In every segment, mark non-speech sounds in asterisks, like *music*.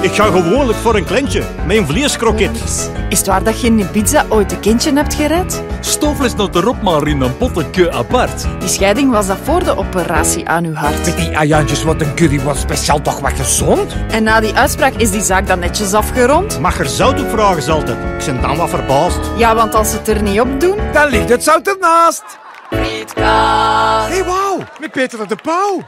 Ik ga gewoonlijk voor een klantje, mijn vleeskroket. Is het waar dat je in pizza ooit een kindje hebt gered? Stoofles dat erop, maar in een potje apart. Die scheiding was dat voor de operatie aan uw hart. Met die ajaantjes wat een curry was speciaal toch wat gezond? En na die uitspraak is die zaak dan netjes afgerond? Mag er zout op vragen, altijd. Ik ben dan wat verbaasd. Ja, want als ze het er niet op doen... Dan ligt het zout ernaast. kaas. Hey, wauw. Met Peter de Pauw.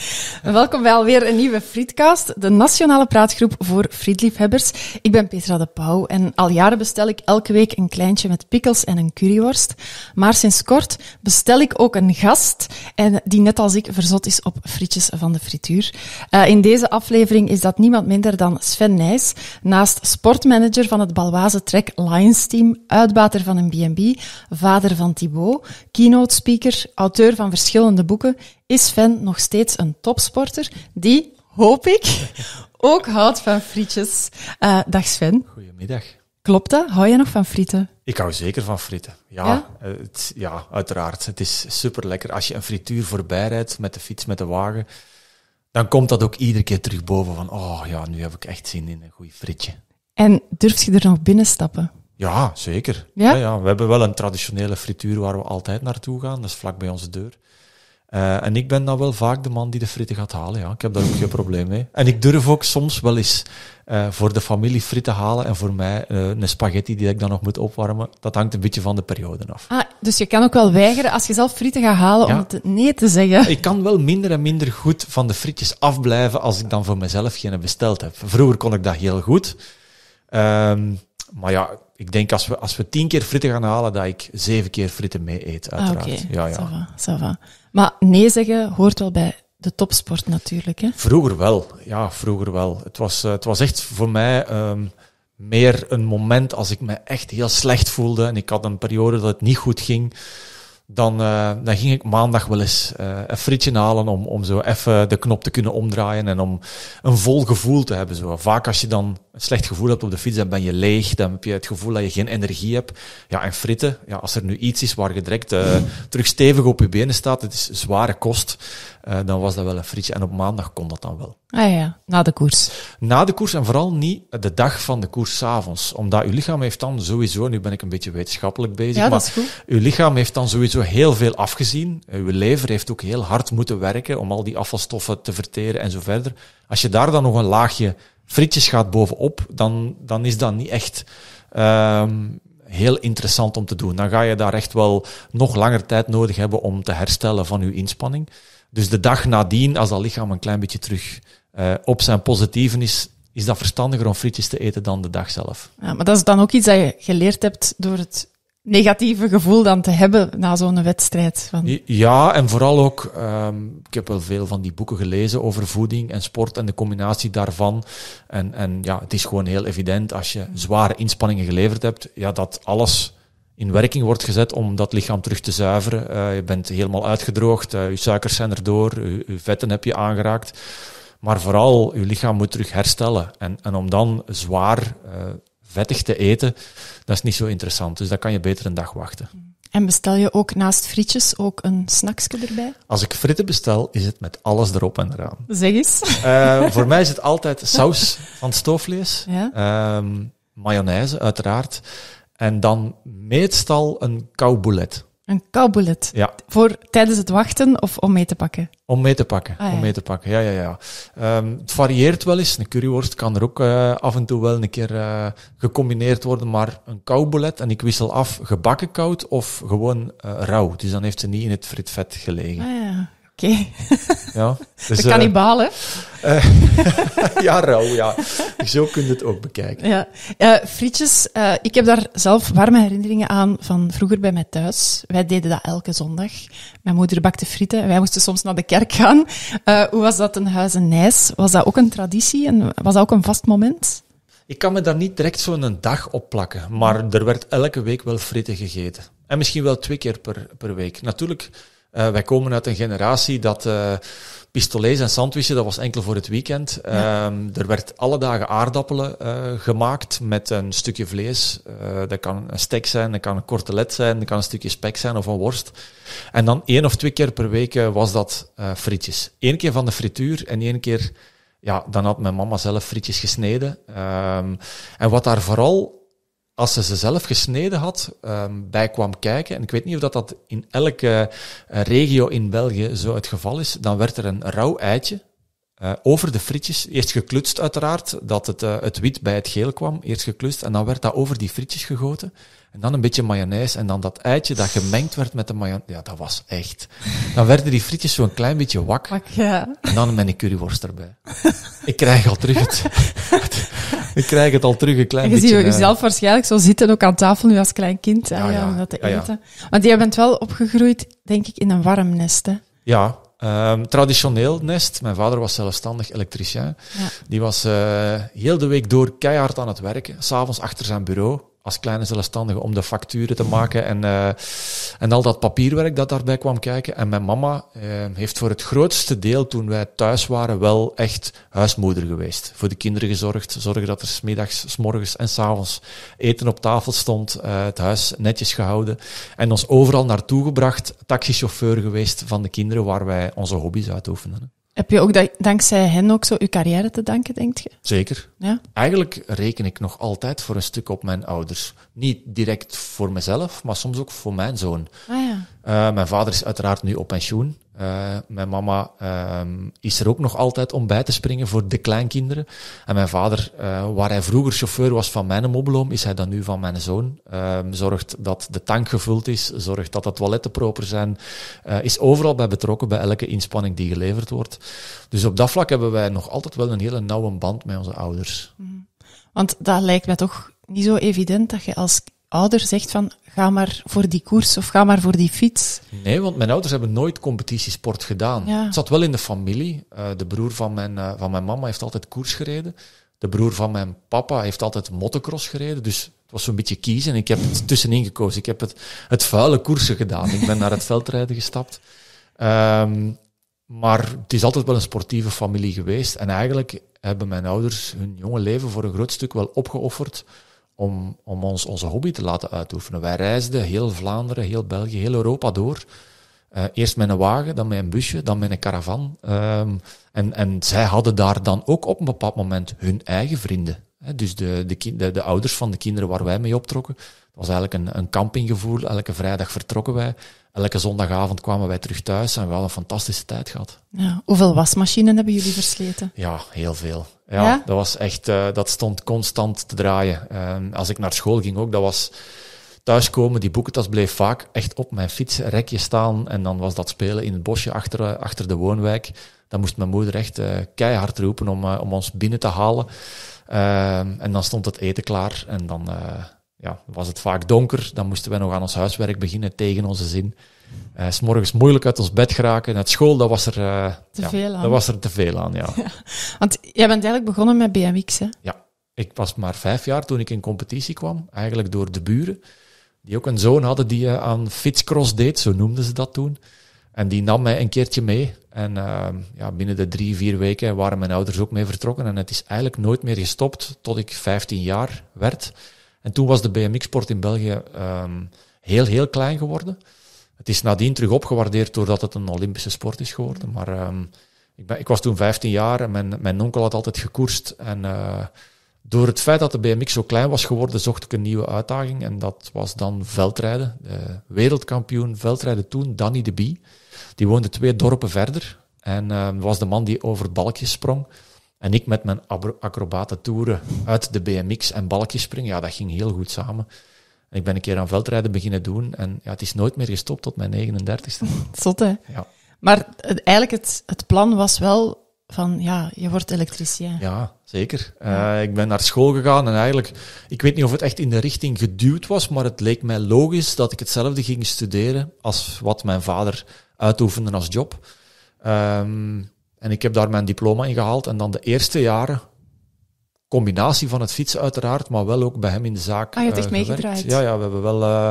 *laughs* Welkom bij alweer een nieuwe Fritcast, de nationale praatgroep voor frietliefhebbers. Ik ben Petra de Pauw en al jaren bestel ik elke week een kleintje met pickels en een curryworst. Maar sinds kort bestel ik ook een gast en die net als ik verzot is op frietjes van de frituur. Eh, in deze aflevering is dat niemand minder dan Sven Nijs, naast sportmanager van het Balwaze Trek Lions Team, uitbater van een B&B, vader van Thibaut, keynote speaker, auteur van verschillende boeken is Sven nog steeds een topsporter die, hoop ik, ook houdt van frietjes. Eh, dag Sven. Goedemiddag. Klopt dat? Hou je nog van frieten? Ik hou zeker van frieten. Ja, ja? Eh, uiteraard. Het is super lekker. Als je een frituur voorbij rijdt met de fiets, met de wagen, dan komt dat ook iedere keer terug boven van, oh ja, nu heb ik echt zin in een goed frietje. En durf je er nog binnen stappen? Ja, zeker. Ja, ja? we hebben wel een traditionele frituur waar we altijd naartoe gaan. Dat is vlak bij onze deur. Eh, en ik ben dan wel vaak de man die de fritten gaat halen. Ja. Ik heb daar ook geen probleem mee. En ik durf ook soms wel eens eh, voor de familie fritten halen en voor mij eh, een spaghetti die ik dan nog moet opwarmen. Dat hangt een beetje van de periode af. Ah, dus je kan ook wel weigeren als je zelf frieten gaat halen om het nee te zeggen. Ik kan wel minder en minder goed van de frietjes afblijven als ik dan voor mezelf geen besteld heb. Vroeger kon ik dat heel goed. Ehm, maar ja, ik denk als we, als we tien keer fritten gaan halen, dat ik zeven keer fritten mee eet, ah, uiteraard. ja, ja. Maar nee zeggen hoort wel bij de topsport natuurlijk. Hè? Vroeger wel, ja, vroeger wel. Het was, eh, het was echt voor mij ehm, meer een moment als ik me echt heel slecht voelde. En ik had een periode dat het niet goed ging dan, uh, dan ging ik maandag wel eens uh, een frietje halen om, om zo even de knop te kunnen omdraaien en om een vol gevoel te hebben. Zo. Vaak als je dan een slecht gevoel hebt op de fiets, dan ben je leeg, dan heb je het gevoel dat je geen energie hebt. Ja, en fritten, ja, als er nu iets is waar je direct uh, terug stevig op je benen staat, het is zware kost. Eh, dan was dat wel een frietje. En op maandag kon dat dan wel. Ah ja, na de koers. Na de koers en vooral niet de dag van de koers s'avonds. Omdat uw lichaam heeft dan sowieso, nu ben ik een beetje wetenschappelijk bezig, ja, maar uw lichaam heeft dan sowieso heel veel afgezien. Eh, uw lever heeft ook heel hard moeten werken om al die afvalstoffen te verteren en zo verder. Als je daar dan nog een laagje frietjes gaat bovenop, dan, dan is dat niet echt... Ehm, heel interessant om te doen. Dan ga je daar echt wel nog langer tijd nodig hebben om te herstellen van je inspanning. Dus de dag nadien, als dat lichaam een klein beetje terug uh, op zijn positieven is, is dat verstandiger om frietjes te eten dan de dag zelf. Ja, maar dat is dan ook iets dat je geleerd hebt door het negatieve gevoel dan te hebben na zo'n wedstrijd. Van... Ja, en vooral ook, um, ik heb wel veel van die boeken gelezen over voeding en sport en de combinatie daarvan. En, en ja, het is gewoon heel evident als je zware inspanningen geleverd hebt, ja, dat alles in werking wordt gezet om dat lichaam terug te zuiveren. Eh, je bent helemaal uitgedroogd, eh, je suikers zijn erdoor, je, vetten heb je aangeraakt. Maar vooral, je lichaam moet terug herstellen. En, en om dan zwaar eh, vettig te eten, dat is niet zo interessant. Dus dat kan je beter een dag wachten. En bestel je ook naast frietjes ook een snacksje erbij? Als ik fritten bestel, is het met alles erop en eraan. Zeg eens. voor mij is het *laughs* altijd saus van stoofvlees. Ja? Ehm, mayonaise, uiteraard. En dan meestal een koubulet. Een kouboulet? Ja. Voor tijdens het wachten of om mee te pakken? Om mee te pakken. Ah, om mee te pakken, ja, ja, ja. Ehm, het varieert wel eens. Een curryworst kan er ook eh, af en toe wel een keer eh, gecombineerd worden, maar een koubulet. en ik wissel af gebakken koud of gewoon uh, rauw. Dus dan heeft ze niet in het fritvet gelegen. Ah, ja. Oké. *laughs* Ja, dus, de kannibalen. Eh, uh, *laughs* ja, rauw, ja. Zo kun je het ook bekijken. Ja. Eh, frietjes, eh, ik heb daar zelf warme herinneringen aan van vroeger bij mij thuis. Wij deden dat elke zondag. Mijn moeder bakte frieten wij moesten soms naar de kerk gaan. hoe was dat in Huizen Nijs? Was dat ook een traditie en was dat ook een vast moment? Ik kan me daar niet direct zo'n dag op plakken, maar er werd elke week wel frieten gegeten. En misschien wel twee keer per, per week. Natuurlijk eh, wij komen uit een generatie dat uh, eh, pistolets en sandwiches, dat was enkel voor het weekend. Ehm, er werd alle dagen aardappelen eh, gemaakt met een stukje vlees. dat kan een stek zijn, dat kan een kortelet zijn, dat kan een stukje spek zijn of een worst. En dan één of twee keer per week was dat frietjes. Eén keer van de frituur en één keer... Ja, dan had mijn mama zelf frietjes gesneden. Ehm, en wat daar vooral als ze ze zelf gesneden had, um, ehm, bij kwam kijken. En ik weet niet of dat, dat in elke eh, regio in België zo het geval is. Dan werd er een rauw eitje eh, over de frietjes, eerst geklutst uiteraard, dat het, eh, het wit bij het geel kwam, eerst geklutst. En dan werd dat over die frietjes gegoten. En dan een beetje mayonaise en dan dat eitje dat gemengd werd met de mayonaise. Ja, dat was echt. Dan werden die frietjes zo'n klein beetje wak. ja. En dan een curryworst erbij. ik krijg al terug het *laughs* ik krijg het al terug een klein beetje. Je ziet jezelf uh... waarschijnlijk zo zitten, ook aan tafel nu als klein kind, hè, om dat te eten. Want je bent wel opgegroeid, denk ik, in een warm nest, Ja, ehm, traditioneel nest. Mijn vader was zelfstandig elektricien. Die was eh, heel de week door keihard aan het werken. S'avonds achter zijn bureau als kleine zelfstandige om de facturen te maken en, uh, en al dat papierwerk dat daarbij kwam kijken. En mijn mama uh, heeft voor het grootste deel toen wij thuis waren wel echt huismoeder geweest. Voor de kinderen gezorgd, zorgen dat er smiddags, s morgens en s avonds eten op tafel stond, uh, het huis netjes gehouden en ons overal naartoe gebracht, taxichauffeur geweest van de kinderen waar wij onze hobby's uitoefenden. Heb je ook dankzij hen ook zo je carrière te danken, denk je? Zeker. Ja? Eigenlijk reken ik nog altijd voor een stuk op mijn ouders. Niet direct voor mezelf, maar soms ook voor mijn zoon. Ah, ja. Eh, mijn vader is uiteraard nu op pensioen. Eh, mijn mama ehm, is er ook nog altijd om bij te springen voor de kleinkinderen. En mijn vader, eh, waar hij vroeger chauffeur was van mijn mobbeloom, is hij dan nu van mijn zoon. Ehm, zorgt dat de tank gevuld is, zorgt dat de toiletten proper zijn. Eh, is overal bij betrokken bij elke inspanning die geleverd wordt. Dus op dat vlak hebben wij nog altijd wel een hele nauwe band met onze ouders. Mhm. Want dat lijkt mij toch niet zo evident dat je als ouder zegt van ga maar voor die koers of ga maar voor die fiets. Nee, want mijn ouders hebben nooit competitiesport gedaan. Het zat wel in de familie. Eh, de broer van mijn, eh, van mijn mama heeft altijd koers gereden. De broer van mijn papa heeft altijd motocross gereden. Dus het was zo'n beetje kiezen. Ik heb het tussenin gekozen. Ik heb het, het vuile koersen gedaan. Ik ben naar het veldrijden gestapt. Ehm, maar het is altijd wel een sportieve familie geweest. En eigenlijk hebben mijn ouders hun jonge leven voor een groot stuk wel opgeofferd om, om ons onze hobby te laten uitoefenen. Wij reisden heel Vlaanderen, heel België, heel Europa door. Eh, eerst met een wagen, dan met een busje, dan met een caravan. Ehm, en, en zij hadden daar dan ook op een bepaald moment hun eigen vrienden. dus de, de, de, de, ouders van de kinderen waar wij mee optrokken, was eigenlijk een, een campinggevoel. Elke vrijdag vertrokken wij. Elke zondagavond kwamen wij terug thuis en we hadden een fantastische tijd gehad. Ja, hoeveel wasmachines hebben jullie versleten? Ja, heel veel. Ja, dat was echt, eh, dat stond constant te draaien. Ehm, als ik naar school ging ook, dat was thuiskomen, die boekentas bleef vaak echt op mijn fietsrekje staan. En dan was dat spelen in het bosje achter, eh, achter de woonwijk. Dan moest mijn moeder echt eh, keihard roepen om, om ons binnen te halen. Ehm, en dan stond het eten klaar en dan ja, was het vaak donker. Dan moesten we nog aan ons huiswerk beginnen tegen onze zin. Uh, s morgens moeilijk uit ons bed geraken. Uit school, dat was er, eh, te, veel aan. Dat was er te veel aan. Ja. *laughs* ja. Want jij bent eigenlijk begonnen met BMX, hè? Ja, ik was maar vijf jaar toen ik in competitie kwam. Eigenlijk door de buren, die ook een zoon hadden die eh, aan fietscross deed, zo noemden ze dat toen. En die nam mij een keertje mee. En ehm, ja, binnen de drie, vier weken waren mijn ouders ook mee vertrokken. En het is eigenlijk nooit meer gestopt tot ik 15 jaar werd. En toen was de BMX-sport in België ehm, heel, heel klein geworden. Het is nadien terug opgewaardeerd doordat het een Olympische sport is geworden. Maar ehm, ik, ben, ik, was toen 15 jaar en mijn, mijn onkel had altijd gekoerst. En eh, door het feit dat de BMX zo klein was geworden, zocht ik een nieuwe uitdaging. En dat was dan veldrijden. De wereldkampioen veldrijden toen, Danny de Bie. Die woonde twee dorpen verder. En ehm, was de man die over balkjes sprong. En ik met mijn acrobate toeren uit de BMX en balkjes springen, ja, dat ging heel goed samen. ik ben een keer aan veldrijden beginnen doen en ja, het is nooit meer gestopt tot mijn 39ste. Tot *laughs* hè? Ja. Maar eigenlijk het, het plan was wel van, ja, je wordt elektricien. Ja, zeker. Eh, ik ben naar school gegaan en eigenlijk, ik weet niet of het echt in de richting geduwd was, maar het leek mij logisch dat ik hetzelfde ging studeren als wat mijn vader uitoefende als job. Ehm, en ik heb daar mijn diploma in gehaald. En dan de eerste jaren, combinatie van het fietsen uiteraard, maar wel ook bij hem in de zaak. Ah, je hebt echt eh, meegedraaid? Ja, ja, we hebben wel eh,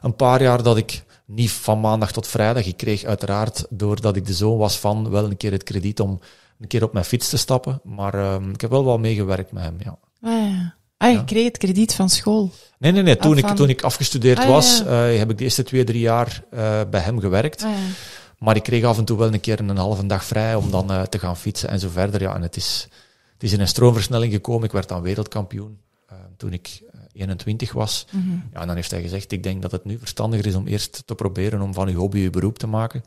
een paar jaar dat ik niet van maandag tot vrijdag. Ik kreeg uiteraard, doordat ik de zoon was van, wel een keer het krediet om een keer op mijn fiets te stappen. Maar ehm, ik heb wel wel meegewerkt met hem, ja. Ah, ah je kreeg het krediet van school? Nee, nee, nee. Ah, toen, ik, toen ik afgestudeerd ah, was, eh, heb ik de eerste twee, drie jaar bij hem gewerkt. Maar ik kreeg af en toe wel een keer een halve dag vrij om dan eh, te gaan fietsen en zo verder. Ja, en het is, het is in een stroomversnelling gekomen. Ik werd dan wereldkampioen eh, toen ik 21 eh, was. Mhm. Ja, en dan heeft hij gezegd, ik denk dat het nu verstandiger is om eerst te proberen om van uw hobby uw beroep te maken.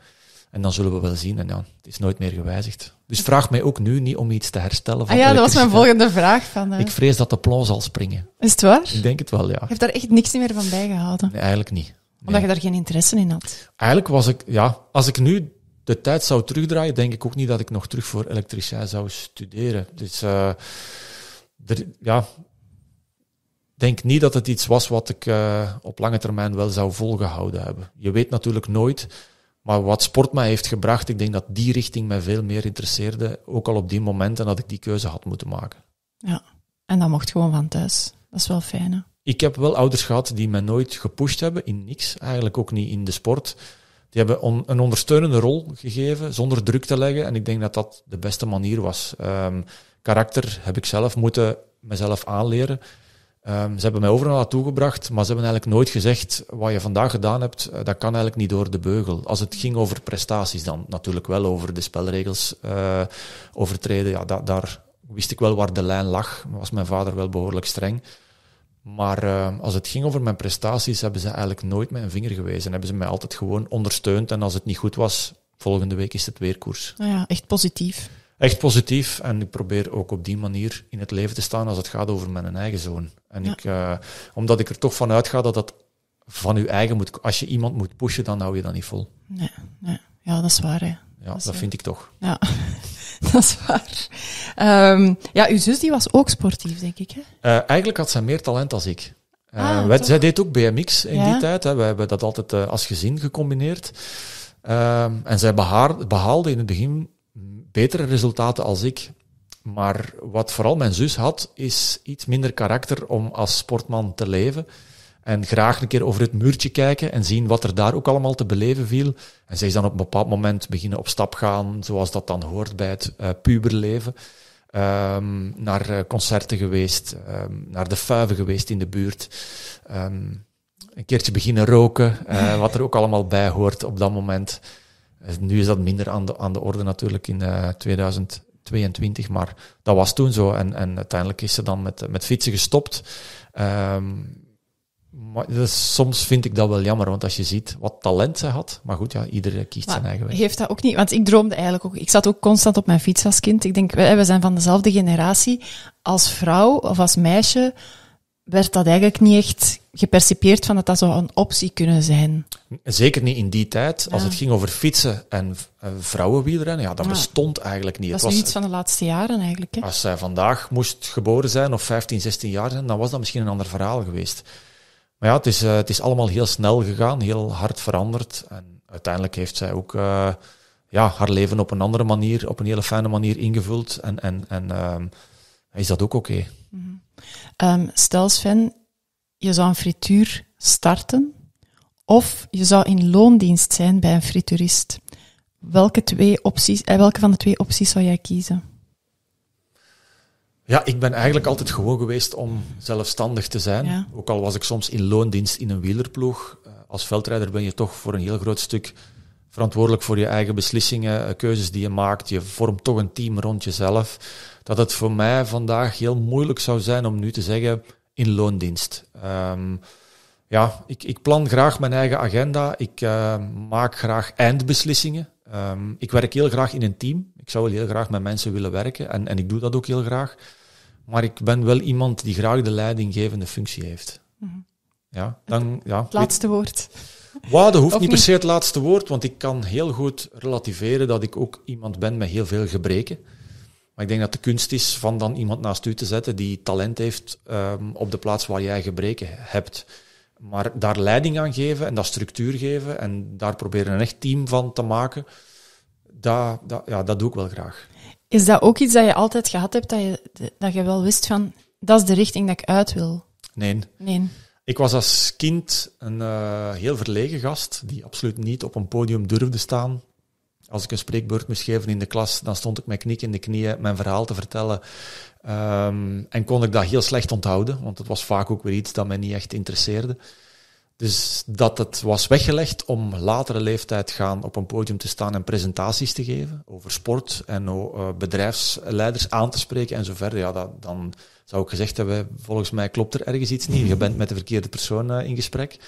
En dan zullen we wel zien. En ja, het is nooit meer gewijzigd. Dus vraag mij ook nu niet om iets te herstellen. ah ja, dat was mijn volgende vraag. Van, Ik vrees dat de plan zal springen. Is het waar? Ik denk het wel, ja. Je hebt daar echt niks meer van bijgehouden? Nee, eigenlijk niet omdat je daar geen interesse in had. Eigenlijk was ik, ja, als ik nu de tijd zou terugdraaien, denk ik ook niet dat ik nog terug voor elektricien zou studeren. Dus uh, er, ja, denk niet dat het iets was wat ik eh, op lange termijn wel zou volgehouden hebben. Je weet natuurlijk nooit, maar wat sport mij heeft gebracht, ik denk dat die richting mij veel meer interesseerde, ook al op die momenten dat ik die keuze had moeten maken. Ja, en dat mocht gewoon van thuis. Dat is wel fijn. Hè? Ik heb wel ouders gehad die mij nooit gepusht hebben in niks, eigenlijk ook niet in de sport. Die hebben een ondersteunende rol gegeven zonder druk te leggen en ik denk dat dat de beste manier was. Um, karakter heb ik zelf moeten mezelf aanleren. Ehm, ze hebben mij overal naartoe gebracht, maar ze hebben eigenlijk nooit gezegd wat je vandaag gedaan hebt, eh, dat kan eigenlijk niet door de beugel. Als het ging over prestaties dan, natuurlijk wel over de spelregels eh, overtreden, ja, daar wist ik wel waar de lijn lag, was mijn vader wel behoorlijk streng. Maar ehm, als het ging over mijn prestaties, hebben ze eigenlijk nooit mijn vinger gewezen. Hebben ze mij altijd gewoon ondersteund. En als het niet goed was, volgende week is het weer koers. Nou ja, echt positief. Echt positief. En ik probeer ook op die manier in het leven te staan als het gaat over mijn eigen zoon. En ik, eh, omdat ik er toch van uitga dat dat van je eigen moet... Als je iemand moet pushen, dan hou je dat niet vol. Nee, nee. Ja, dat is waar. Hè. Ja, dat, dat vind ik toch. Ja. *laughs* *laughs* dat is waar. Ehm, ja, uw zus die was ook sportief, denk ik. Hè? Eh, eigenlijk had zij meer talent dan ik. Eh, ah, zij deed ook BMX in die tijd. Hè. We hebben dat altijd eh, als gezin gecombineerd. Ehm, en zij behaalde in het begin betere resultaten als ik. Maar wat vooral mijn zus had, is iets minder karakter om als sportman te leven. En graag een keer over het muurtje kijken en zien wat er daar ook allemaal te beleven viel. En ze is dan op een bepaald moment beginnen op stap gaan, zoals dat dan hoort bij het eh, puberleven. Ehm, naar eh, concerten geweest, ehm, naar de fuiven geweest in de buurt. Um, een keertje beginnen roken, eh, *laughs* wat er ook allemaal bij hoort op dat moment. nu is dat minder aan de, aan de orde natuurlijk in 2022 maar dat was toen zo. En, en uiteindelijk is ze dan met, met fietsen gestopt. Maar soms vind ik dat wel jammer, want als je ziet wat talent ze had. Maar goed, ja, iedereen kiest zijn eigen weg. Heeft dat ook niet, want ik droomde eigenlijk ook. Ik zat ook constant op mijn fiets als kind. Ik denk, we zijn van dezelfde generatie. Als vrouw of als meisje werd dat eigenlijk niet echt gepercipieerd van dat dat zou een optie kunnen zijn. Zeker niet in die tijd. Als het ging over fietsen en eh, vrouwenwielrennen, ja, dat bestond eigenlijk niet. Dat is het was, iets van de laatste jaren eigenlijk. Hè? Als zij vandaag moest geboren zijn of 15, 16 jaar zijn, dan was dat misschien een ander verhaal geweest ja, het is, eh, het is allemaal heel snel gegaan, heel hard veranderd. En uiteindelijk heeft zij ook eh, ja, haar leven op een andere manier, op een hele fijne manier ingevuld. En, en, en ehm, is dat ook oké. Okay. Mhm. Ehm, stel Sven, je zou een frituur starten of je zou in loondienst zijn bij een frituurist. Welke, twee opties, eh, welke van de twee opties zou jij kiezen? Ja, ik ben eigenlijk altijd gewoon geweest om zelfstandig te zijn. Ook al was ik soms in loondienst in een wielerploeg. Eh, als veldrijder ben je toch voor een heel groot stuk verantwoordelijk voor je eigen beslissingen, eh, keuzes die je maakt. Je vormt toch een team rond jezelf. Dat het voor mij vandaag heel moeilijk zou zijn om nu te zeggen in loondienst. Ehm, ja, ik, ik, plan graag mijn eigen agenda. Ik eh, maak graag eindbeslissingen. Ehm, ik werk heel graag in een team ik zou heel graag met mensen willen werken en, en ik doe dat ook heel graag. Maar ik ben wel iemand die graag de leidinggevende functie heeft. Mhm. Ja, dan, ja, laatste woord. Wow, dat hoeft niet, per se het laatste woord, want ik kan heel goed relativeren dat ik ook iemand ben met heel veel gebreken. Maar ik denk dat de kunst is van dan iemand naast u te zetten die talent heeft ehm, op de plaats waar jij gebreken hebt. Maar daar leiding aan geven en daar structuur geven en daar proberen een echt team van te maken dat, ja, dat doe ik wel graag. Is dat ook iets dat je altijd gehad hebt, dat je, dat je wel wist van, dat is de richting dat ik uit wil? Nee. Nee. Ik was als kind een eh, heel verlegen gast, die absoluut niet op een podium durfde staan. Als ik een spreekbeurt moest geven in de klas, dan stond ik met knik in de knieën mijn verhaal te vertellen. Ehm, en kon ik dat heel slecht onthouden, want het was vaak ook weer iets dat mij niet echt interesseerde. Dus dat het was weggelegd om latere leeftijd gaan op een podium te staan en presentaties te geven over sport en eh, bedrijfsleiders aan te spreken en zo verder. Ja, dat, dan zou ik gezegd hebben, volgens mij klopt er ergens iets niet. Je bent met de verkeerde persoon eh, in gesprek.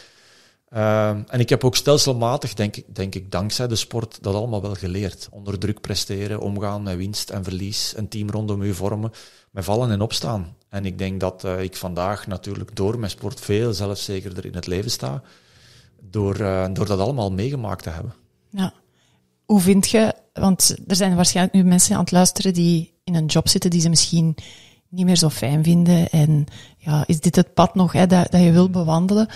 Eh, en ik heb ook stelselmatig, denk denk ik, dankzij de sport, dat allemaal wel geleerd. Onder druk presteren, omgaan met winst en verlies, een team rondom u vormen, met vallen en opstaan. En ik denk dat eh, ik vandaag natuurlijk door mijn sport veel zelfzekerder in het leven sta. Door, eh, door dat allemaal meegemaakt te hebben. Ja. Hoe vind je, want er zijn waarschijnlijk nu mensen aan het luisteren die in een job zitten die ze misschien niet meer zo fijn vinden. En ja, is dit het pad nog hè, dat, dat je wilt bewandelen?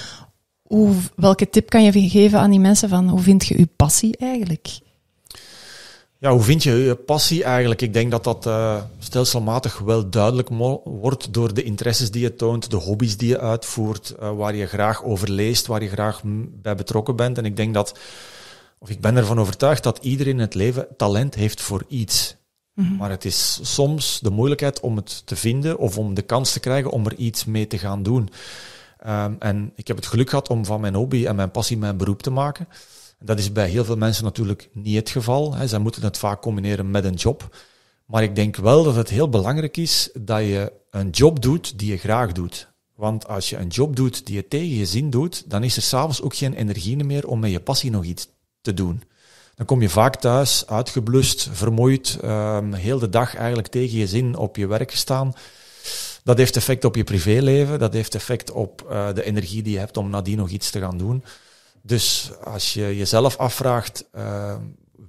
Hoe, welke tip kan je geven aan die mensen van hoe vind je je passie eigenlijk? Ja, hoe vind je je passie eigenlijk? Ik denk dat dat eh, stelselmatig wel duidelijk wordt door de interesses die je toont, de hobby's die je uitvoert, eh, waar je graag over leest, waar je graag bij betrokken bent. En ik denk dat, of ik ben ervan overtuigd dat iedereen in het leven talent heeft voor iets. Mhm. Maar het is soms de moeilijkheid om het te vinden of om de kans te krijgen om er iets mee te gaan doen. Ehm, en ik heb het geluk gehad om van mijn hobby en mijn passie mijn beroep te maken dat is bij heel veel mensen natuurlijk niet het geval. Hè. Zij moeten het vaak combineren met een job. Maar ik denk wel dat het heel belangrijk is dat je een job doet die je graag doet. Want als je een job doet die je tegen je zin doet, dan is er s'avonds ook geen energie meer om met je passie nog iets te doen. Dan kom je vaak thuis uitgeblust, vermoeid, ehm, heel de dag eigenlijk tegen je zin op je werk staan. Dat heeft effect op je privéleven, dat heeft effect op eh, de energie die je hebt om nadien nog iets te gaan doen. Dus als je jezelf afvraagt, ehm,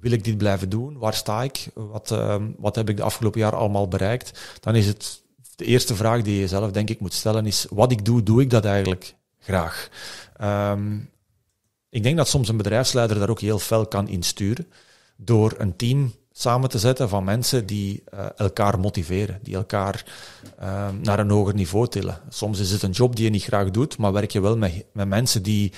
wil ik dit blijven doen? Waar sta ik? Wat, ehm, wat heb ik de afgelopen jaar allemaal bereikt? Dan is het de eerste vraag die je jezelf denk ik moet stellen is, wat ik doe, doe ik dat eigenlijk graag? Ehm, ik denk dat soms een bedrijfsleider daar ook heel fel kan insturen door een team samen te zetten van mensen die eh, elkaar motiveren, die elkaar naar een hoger niveau tillen. Soms is het een job die je niet graag doet, maar werk je wel met, met mensen die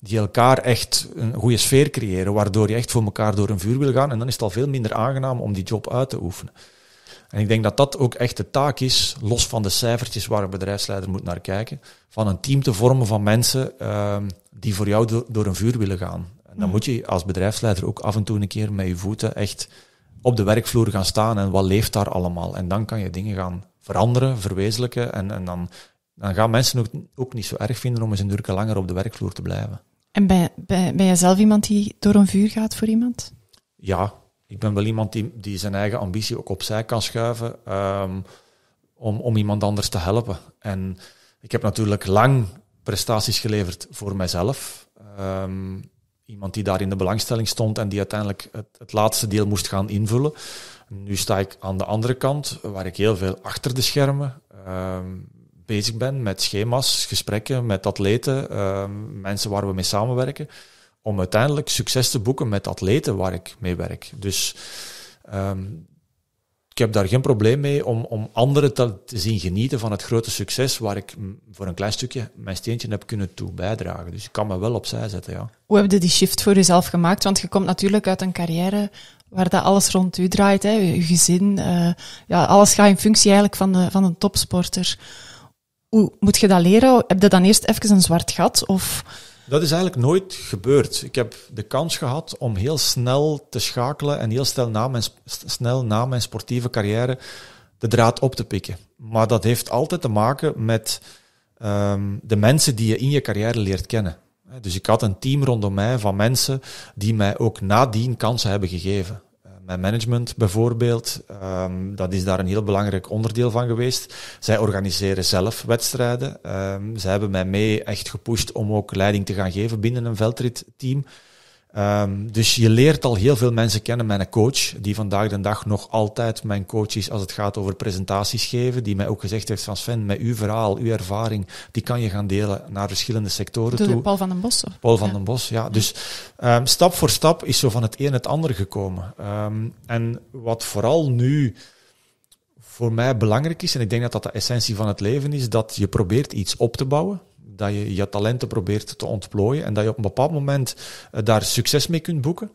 die elkaar echt een goede sfeer creëren, waardoor je echt voor elkaar door een vuur wil gaan. En dan is het al veel minder aangenaam om die job uit te oefenen. En ik denk dat dat ook echt de taak is, los van de cijfertjes waar een bedrijfsleider moet naar kijken, van een team te vormen van mensen ehm, die voor jou door een vuur willen gaan. En dan mm. moet je als bedrijfsleider ook af en toe een keer met je voeten echt op de werkvloer gaan staan en wat leeft daar allemaal. En dan kan je dingen gaan veranderen, verwezenlijken en, en dan, dan gaan mensen ook, ook niet zo erg vinden om eens een uur langer op de werkvloer te blijven. En ben, ben, ben jij zelf iemand die door een vuur gaat voor iemand? Ja, ik ben wel iemand die, die zijn eigen ambitie ook opzij kan schuiven ehm, om, om iemand anders te helpen. En ik heb natuurlijk lang prestaties geleverd voor mijzelf. Ehm, iemand die daar in de belangstelling stond en die uiteindelijk het, het, laatste deel moest gaan invullen. Nu sta ik aan de andere kant, waar ik heel veel achter de schermen ehm, bezig ben met schema's, gesprekken met atleten, ehm, mensen waar we mee samenwerken, om uiteindelijk succes te boeken met atleten waar ik mee werk. Dus ehm, ik heb daar geen probleem mee om, om anderen te, zien genieten van het grote succes waar ik voor een klein stukje mijn steentje heb kunnen toe bijdragen. Dus ik kan me wel opzij zetten, ja. Hoe heb je die shift voor jezelf gemaakt? Want je komt natuurlijk uit een carrière waar dat alles rond u draait, hè? je gezin. Eh, ja, alles gaat in functie eigenlijk van, de, van een topsporter hoe moet je dat leren? Heb je dan eerst even een zwart gat? Of... Dat is eigenlijk nooit gebeurd. Ik heb de kans gehad om heel snel te schakelen en heel snel na mijn, na mijn sportieve carrière de draad op te pikken. Maar dat heeft altijd te maken met ehm, de mensen die je in je carrière leert kennen. Dus ik had een team rondom mij van mensen die mij ook nadien kansen hebben gegeven management bijvoorbeeld, ehm, dat is daar een heel belangrijk onderdeel van geweest. Zij organiseren zelf wedstrijden. Um, zij hebben mij mee echt gepusht om ook leiding te gaan geven binnen een veldritteam. Ehm, dus je leert al heel veel mensen kennen. Mijn coach, die vandaag de dag nog altijd mijn coach is als het gaat over presentaties geven, die mij ook gezegd heeft van Sven, met uw verhaal, uw ervaring, die kan je gaan delen naar verschillende sectoren toe. Paul van den Bos. Paul van den Bos, ja. Dus ehm, stap voor stap is zo van het een het ander gekomen. Ehm, en wat vooral nu voor mij belangrijk is, en ik denk dat dat de essentie van het leven is, dat je probeert iets op te bouwen dat je je talenten probeert te ontplooien en dat je op een bepaald moment eh, daar succes mee kunt boeken.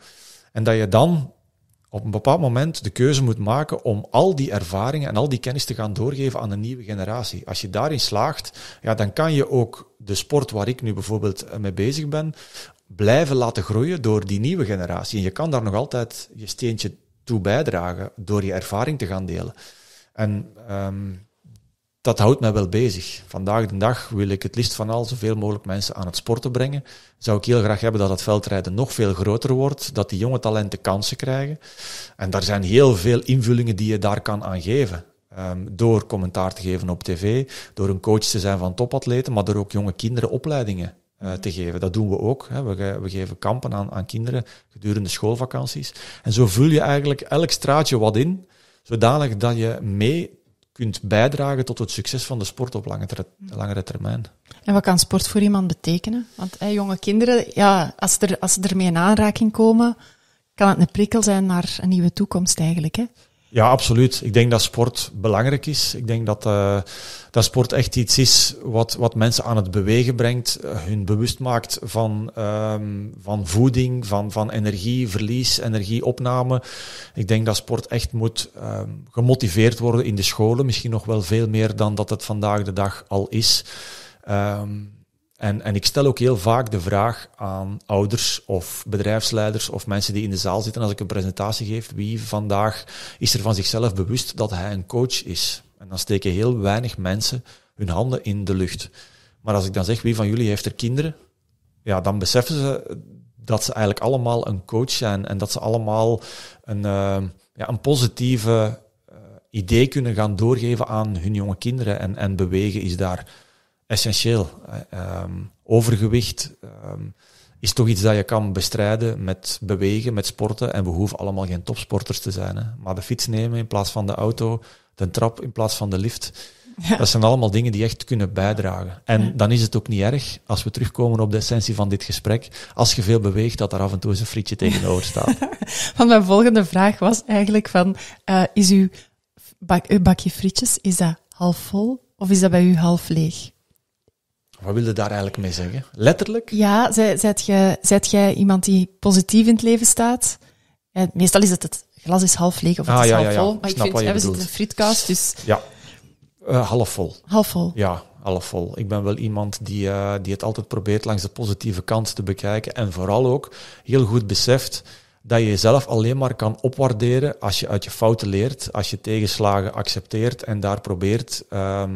En dat je dan op een bepaald moment de keuze moet maken om al die ervaringen en al die kennis te gaan doorgeven aan een nieuwe generatie. Als je daarin slaagt, ja, dan kan je ook de sport waar ik nu bijvoorbeeld eh, mee bezig ben, blijven laten groeien door die nieuwe generatie. En je kan daar nog altijd je steentje toe bijdragen door je ervaring te gaan delen. En ehm, dat houdt mij wel bezig. Vandaag de dag wil ik het liefst van al zoveel mogelijk mensen aan het sporten brengen. Zou ik heel graag hebben dat het veldrijden nog veel groter wordt, dat die jonge talenten kansen krijgen. En daar zijn heel veel invullingen die je daar kan aan geven. Ehm, door commentaar te geven op tv, door een coach te zijn van topatleten, maar door ook jonge kinderen opleidingen eh, te geven. Dat doen we ook. Hè. We, we, geven kampen aan, aan kinderen gedurende schoolvakanties. En zo vul je eigenlijk elk straatje wat in, zodanig dat je mee kunt bijdragen tot het succes van de sport op langere, termijn. En wat kan sport voor iemand betekenen? Want jonge kinderen, ja, als, er, als ze ermee in aanraking komen, kan het een prikkel zijn naar een nieuwe toekomst eigenlijk. Hè? Ja, absoluut. Ik denk dat sport belangrijk is. Ik denk dat, uh, dat sport echt iets is wat, wat mensen aan het bewegen brengt, eh, hun bewust maakt van, um, van voeding, van, van energieverlies, energieopname. Ik denk dat sport echt moet um, gemotiveerd worden in de scholen, misschien nog wel veel meer dan dat het vandaag de dag al is. Ehm, en, en ik stel ook heel vaak de vraag aan ouders of bedrijfsleiders of mensen die in de zaal zitten als ik een presentatie geef, wie vandaag is er van zichzelf bewust dat hij een coach is? En dan steken heel weinig mensen hun handen in de lucht. Maar als ik dan zeg wie van jullie heeft er kinderen, ja, dan beseffen ze dat ze eigenlijk allemaal een coach zijn en dat ze allemaal een, eh, ja, een positieve eh, idee kunnen gaan doorgeven aan hun jonge kinderen. En, en bewegen is daar essentieel. Ehm, overgewicht ehm, is toch iets dat je kan bestrijden met bewegen, met sporten. En we hoeven allemaal geen topsporters te zijn. Hè. Maar de fiets nemen in plaats van de auto, de trap in plaats van de lift. Dat zijn allemaal dingen die echt kunnen bijdragen. En dan is het ook niet erg als we terugkomen op de essentie van dit gesprek. Als je veel beweegt, dat er af en toe eens een frietje tegenover staat. *laughs* Want mijn volgende vraag was eigenlijk van, eh, is uw, bakje frietjes, is dat half vol of is dat bij u half leeg? Wat wil je daar eigenlijk mee zeggen? Letterlijk? Ja, zet jij zet jij iemand die positief in het leven staat? meestal is het het glas is half leeg of het ah, is half vol. Maar ik vind, we zitten in frietkaas, dus... Ja, eh, half vol. Half vol. Ja, half vol. Ik ben wel iemand die, eh, die het altijd probeert langs de positieve kant te bekijken. En vooral ook heel goed beseft dat je jezelf alleen maar kan opwaarderen als je uit je fouten leert, als je tegenslagen accepteert en daar probeert ehm,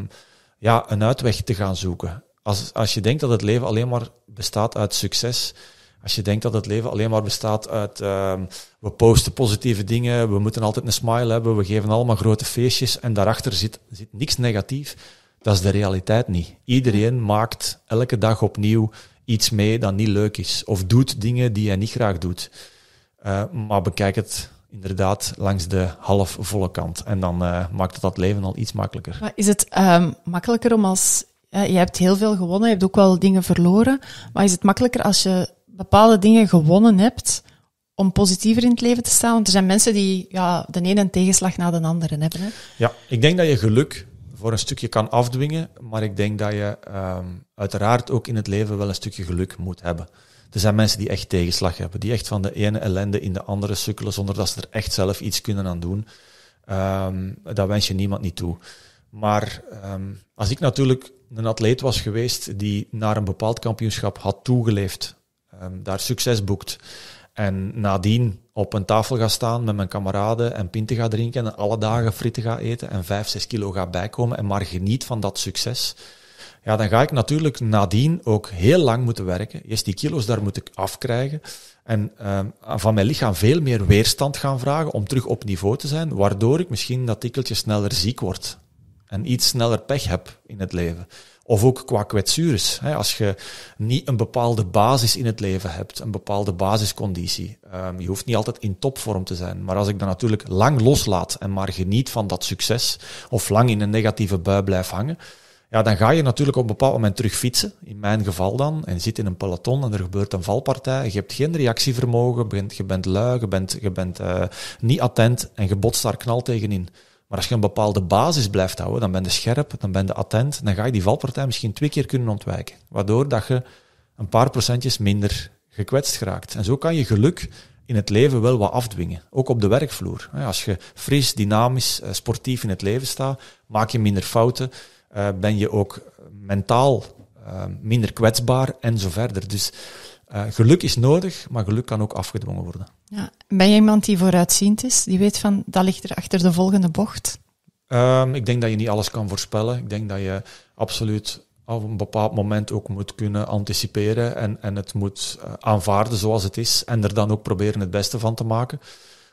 ja, een uitweg te gaan zoeken. Als, als je denkt dat het leven alleen maar bestaat uit succes, als je denkt dat het leven alleen maar bestaat uit ehm, we posten positieve dingen, we moeten altijd een smile hebben, we geven allemaal grote feestjes en daarachter zit, zit niks negatief, dat is de realiteit niet. Iedereen maakt elke dag opnieuw iets mee dat niet leuk is of doet dingen die hij niet graag doet. Eh, maar bekijk het inderdaad langs de halfvolle kant en dan eh, maakt het dat leven al iets makkelijker. Maar is het ehm, makkelijker om als ja, je hebt heel veel gewonnen, je hebt ook wel dingen verloren. Maar is het makkelijker als je bepaalde dingen gewonnen hebt om positiever in het leven te staan? Want er zijn mensen die ja, de ene een tegenslag na de andere hebben. Hè? Ja, ik denk dat je geluk voor een stukje kan afdwingen. Maar ik denk dat je ehm, uiteraard ook in het leven wel een stukje geluk moet hebben. Er zijn mensen die echt tegenslag hebben, die echt van de ene ellende in de andere sukkelen zonder dat ze er echt zelf iets kunnen aan doen. Um, dat wens je niemand niet toe. Maar ehm, als ik natuurlijk een atleet was geweest die naar een bepaald kampioenschap had toegeleefd, ehm, daar succes boekt en nadien op een tafel gaat staan met mijn kameraden en pinten ga drinken en alle dagen frieten gaat eten en 5, 6 kilo gaat bijkomen en maar geniet van dat succes. Ja, dan ga ik natuurlijk nadien ook heel lang moeten werken. Eerst die kilo's daar moet ik afkrijgen. En ehm, van mijn lichaam veel meer weerstand gaan vragen om terug op niveau te zijn, waardoor ik misschien dat tikkeltje sneller ziek word en iets sneller pech heb in het leven. Of ook qua kwetsures. Als je niet een bepaalde basis in het leven hebt, een bepaalde basisconditie. Ehm, je hoeft niet altijd in topvorm te zijn. Maar als ik dan natuurlijk lang loslaat en maar geniet van dat succes, of lang in een negatieve bui blijf hangen, ja, dan ga je natuurlijk op een bepaald moment terug fietsen. In mijn geval dan. En zit in een peloton en er gebeurt een valpartij. Je hebt geen reactievermogen, je bent, je lui, je bent, bent eh, niet attent en je botst daar knal tegenin. Maar als je een bepaalde basis blijft houden, dan ben je scherp, dan ben je attent, dan ga je die valpartij misschien twee keer kunnen ontwijken. Waardoor dat je een paar procentjes minder gekwetst geraakt. En zo kan je geluk in het leven wel wat afdwingen. Ook op de werkvloer. Als je fris, dynamisch, eh, sportief in het leven staat, maak je minder fouten, eh, ben je ook mentaal eh, minder kwetsbaar en zo verder. Dus eh, geluk is nodig, maar geluk kan ook afgedwongen worden. Ja. Ben je iemand die vooruitziend is? Die weet van, dat ligt er achter de volgende bocht? Ehm, ik denk dat je niet alles kan voorspellen. Ik denk dat je absoluut op een bepaald moment ook moet kunnen anticiperen en, en het moet eh, aanvaarden zoals het is en er dan ook proberen het beste van te maken.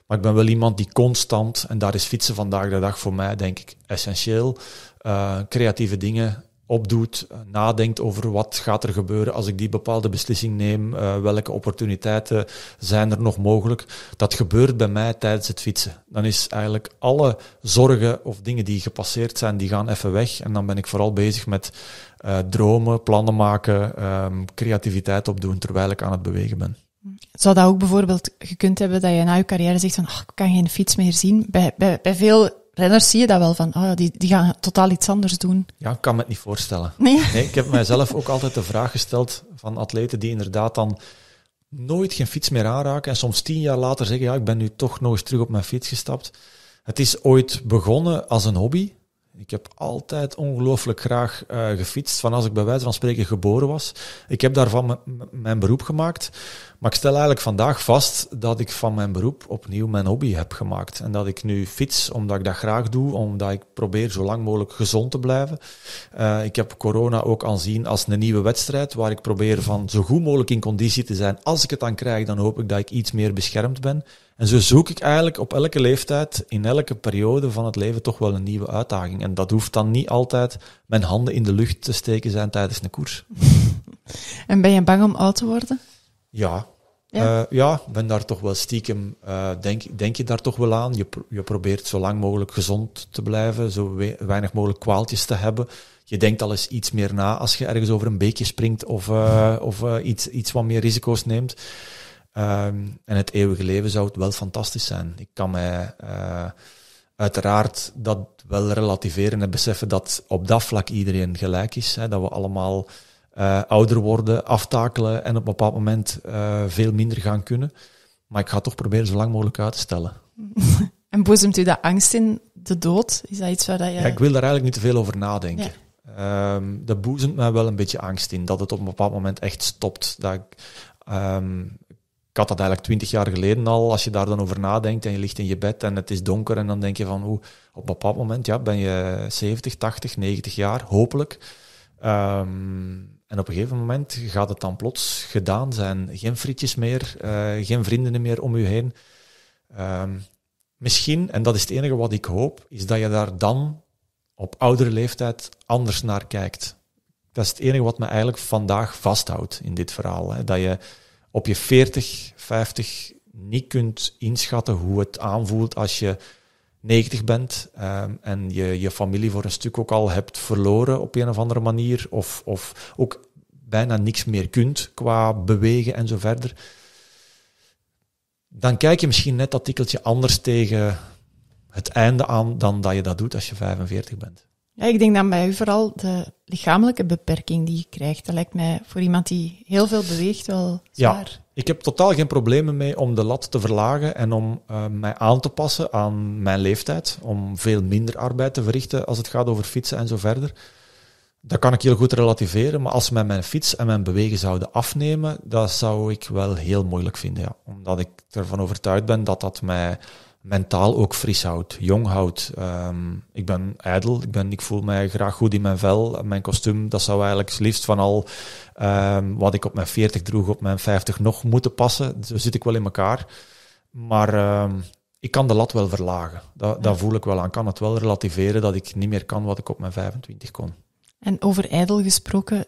Maar ik ben wel iemand die constant, en daar is fietsen vandaag de dag voor mij denk ik essentieel, eh, creatieve dingen opdoet, eh, nadenkt over wat gaat er gebeuren als ik die bepaalde beslissing neem, eh, welke opportuniteiten zijn er nog mogelijk. Dat gebeurt bij mij tijdens het fietsen. Dan is eigenlijk alle zorgen of dingen die gepasseerd zijn, die gaan even weg. En dan ben ik vooral bezig met eh, dromen, plannen maken, ehm, creativiteit opdoen terwijl ik aan het bewegen ben. Zou dat ook bijvoorbeeld gekund hebben dat je na je carrière zegt van, ach, ik kan geen fiets meer zien? bij, bij veel renners zie je dat wel van, oh, die, die gaan totaal iets anders doen. Ja, ik kan me het niet voorstellen. Nee. ik heb mijzelf ook altijd de vraag gesteld van atleten die inderdaad dan nooit geen fiets meer aanraken en soms tien jaar later zeggen, ja, ik ben nu toch nog eens terug op mijn fiets gestapt. Het is ooit begonnen als een hobby. Ik heb altijd ongelooflijk graag eh, gefietst, van als ik bij wijze van spreken geboren was. Ik heb daarvan mijn beroep gemaakt. Maar ik stel eigenlijk vandaag vast dat ik van mijn beroep opnieuw mijn hobby heb gemaakt. En dat ik nu fiets omdat ik dat graag doe, omdat ik probeer zo lang mogelijk gezond te blijven. Eh, ik heb corona ook aanzien als een nieuwe wedstrijd, waar ik probeer van zo goed mogelijk in conditie te zijn. Als ik het dan krijg, dan hoop ik dat ik iets meer beschermd ben. En zo zoek ik eigenlijk op elke leeftijd, in elke periode van het leven, toch wel een nieuwe uitdaging. En dat hoeft dan niet altijd mijn handen in de lucht te steken zijn tijdens een koers. *laughs* En ben je bang om oud te worden? Ja. Ja, eh, ja ben daar toch wel stiekem, eh, denk, denk je daar toch wel aan. Je, je probeert zo lang mogelijk gezond te blijven, zo weinig mogelijk kwaaltjes te hebben. Je denkt al eens iets meer na als je ergens over een beekje springt of, eh, of iets, iets wat meer risico's neemt. Ehm, en het eeuwige leven zou het wel fantastisch zijn. Ik kan mij uiteraard dat wel relativeren en beseffen dat op dat vlak iedereen gelijk is. Hè, dat we allemaal eh, ouder worden, aftakelen en op een bepaald moment eh, veel minder gaan kunnen. Maar ik ga toch proberen zo lang mogelijk uit te stellen. *laughs* en boezemt u dat angst in de dood? Is dat iets waar dat je... Ja, ik wil daar eigenlijk niet te veel over nadenken. Ehm, dat boezemt mij wel een beetje angst in, dat het op een bepaald moment echt stopt. Dat ik, ehm, ik had dat eigenlijk twintig jaar geleden al. Als je daar dan over nadenkt en je ligt in je bed en het is donker en dan denk je van, hoe op een bepaald moment ja, ben je 70, 80, 90 jaar, hopelijk. Ehm, en op een gegeven moment gaat het dan plots gedaan zijn. Geen frietjes meer, eh, geen vrienden meer om u heen. Ehm, misschien, en dat is het enige wat ik hoop, is dat je daar dan op oudere leeftijd anders naar kijkt. Dat is het enige wat me eigenlijk vandaag vasthoudt in dit verhaal. Dat je op je 40, 50 niet kunt inschatten hoe het aanvoelt als je 90 bent ehm, en je, je familie voor een stuk ook al hebt verloren op een of andere manier, of, of ook bijna niks meer kunt qua bewegen en zo verder, dan kijk je misschien net dat tikkeltje anders tegen het einde aan dan dat je dat doet als je 45 bent. Ja, ik denk dan bij u vooral de lichamelijke beperking die je krijgt. Dat lijkt mij voor iemand die heel veel beweegt wel zwaar. Ik heb totaal geen problemen mee om de lat te verlagen en om eh, mij aan te passen aan mijn leeftijd. Om veel minder arbeid te verrichten als het gaat over fietsen en zo verder. Dat kan ik heel goed relativeren, maar als mijn fiets en mijn bewegen zouden afnemen, dat zou ik wel heel moeilijk vinden. Ja. Omdat ik ervan overtuigd ben dat dat mij mentaal ook fris houdt, jong houdt. Ehm, ik ben ijdel, ik, ben, ik voel mij graag goed in mijn vel. Mijn kostuum, dat zou eigenlijk het liefst van al ehm, wat ik op mijn 40 droeg, op mijn 50 nog moeten passen. Zo zit ik wel in elkaar. Maar ehm, ik kan de lat wel verlagen. Dat, dat voel ik wel aan. Kan het wel relativeren dat ik niet meer kan wat ik op mijn 25 kon. En over ijdel gesproken,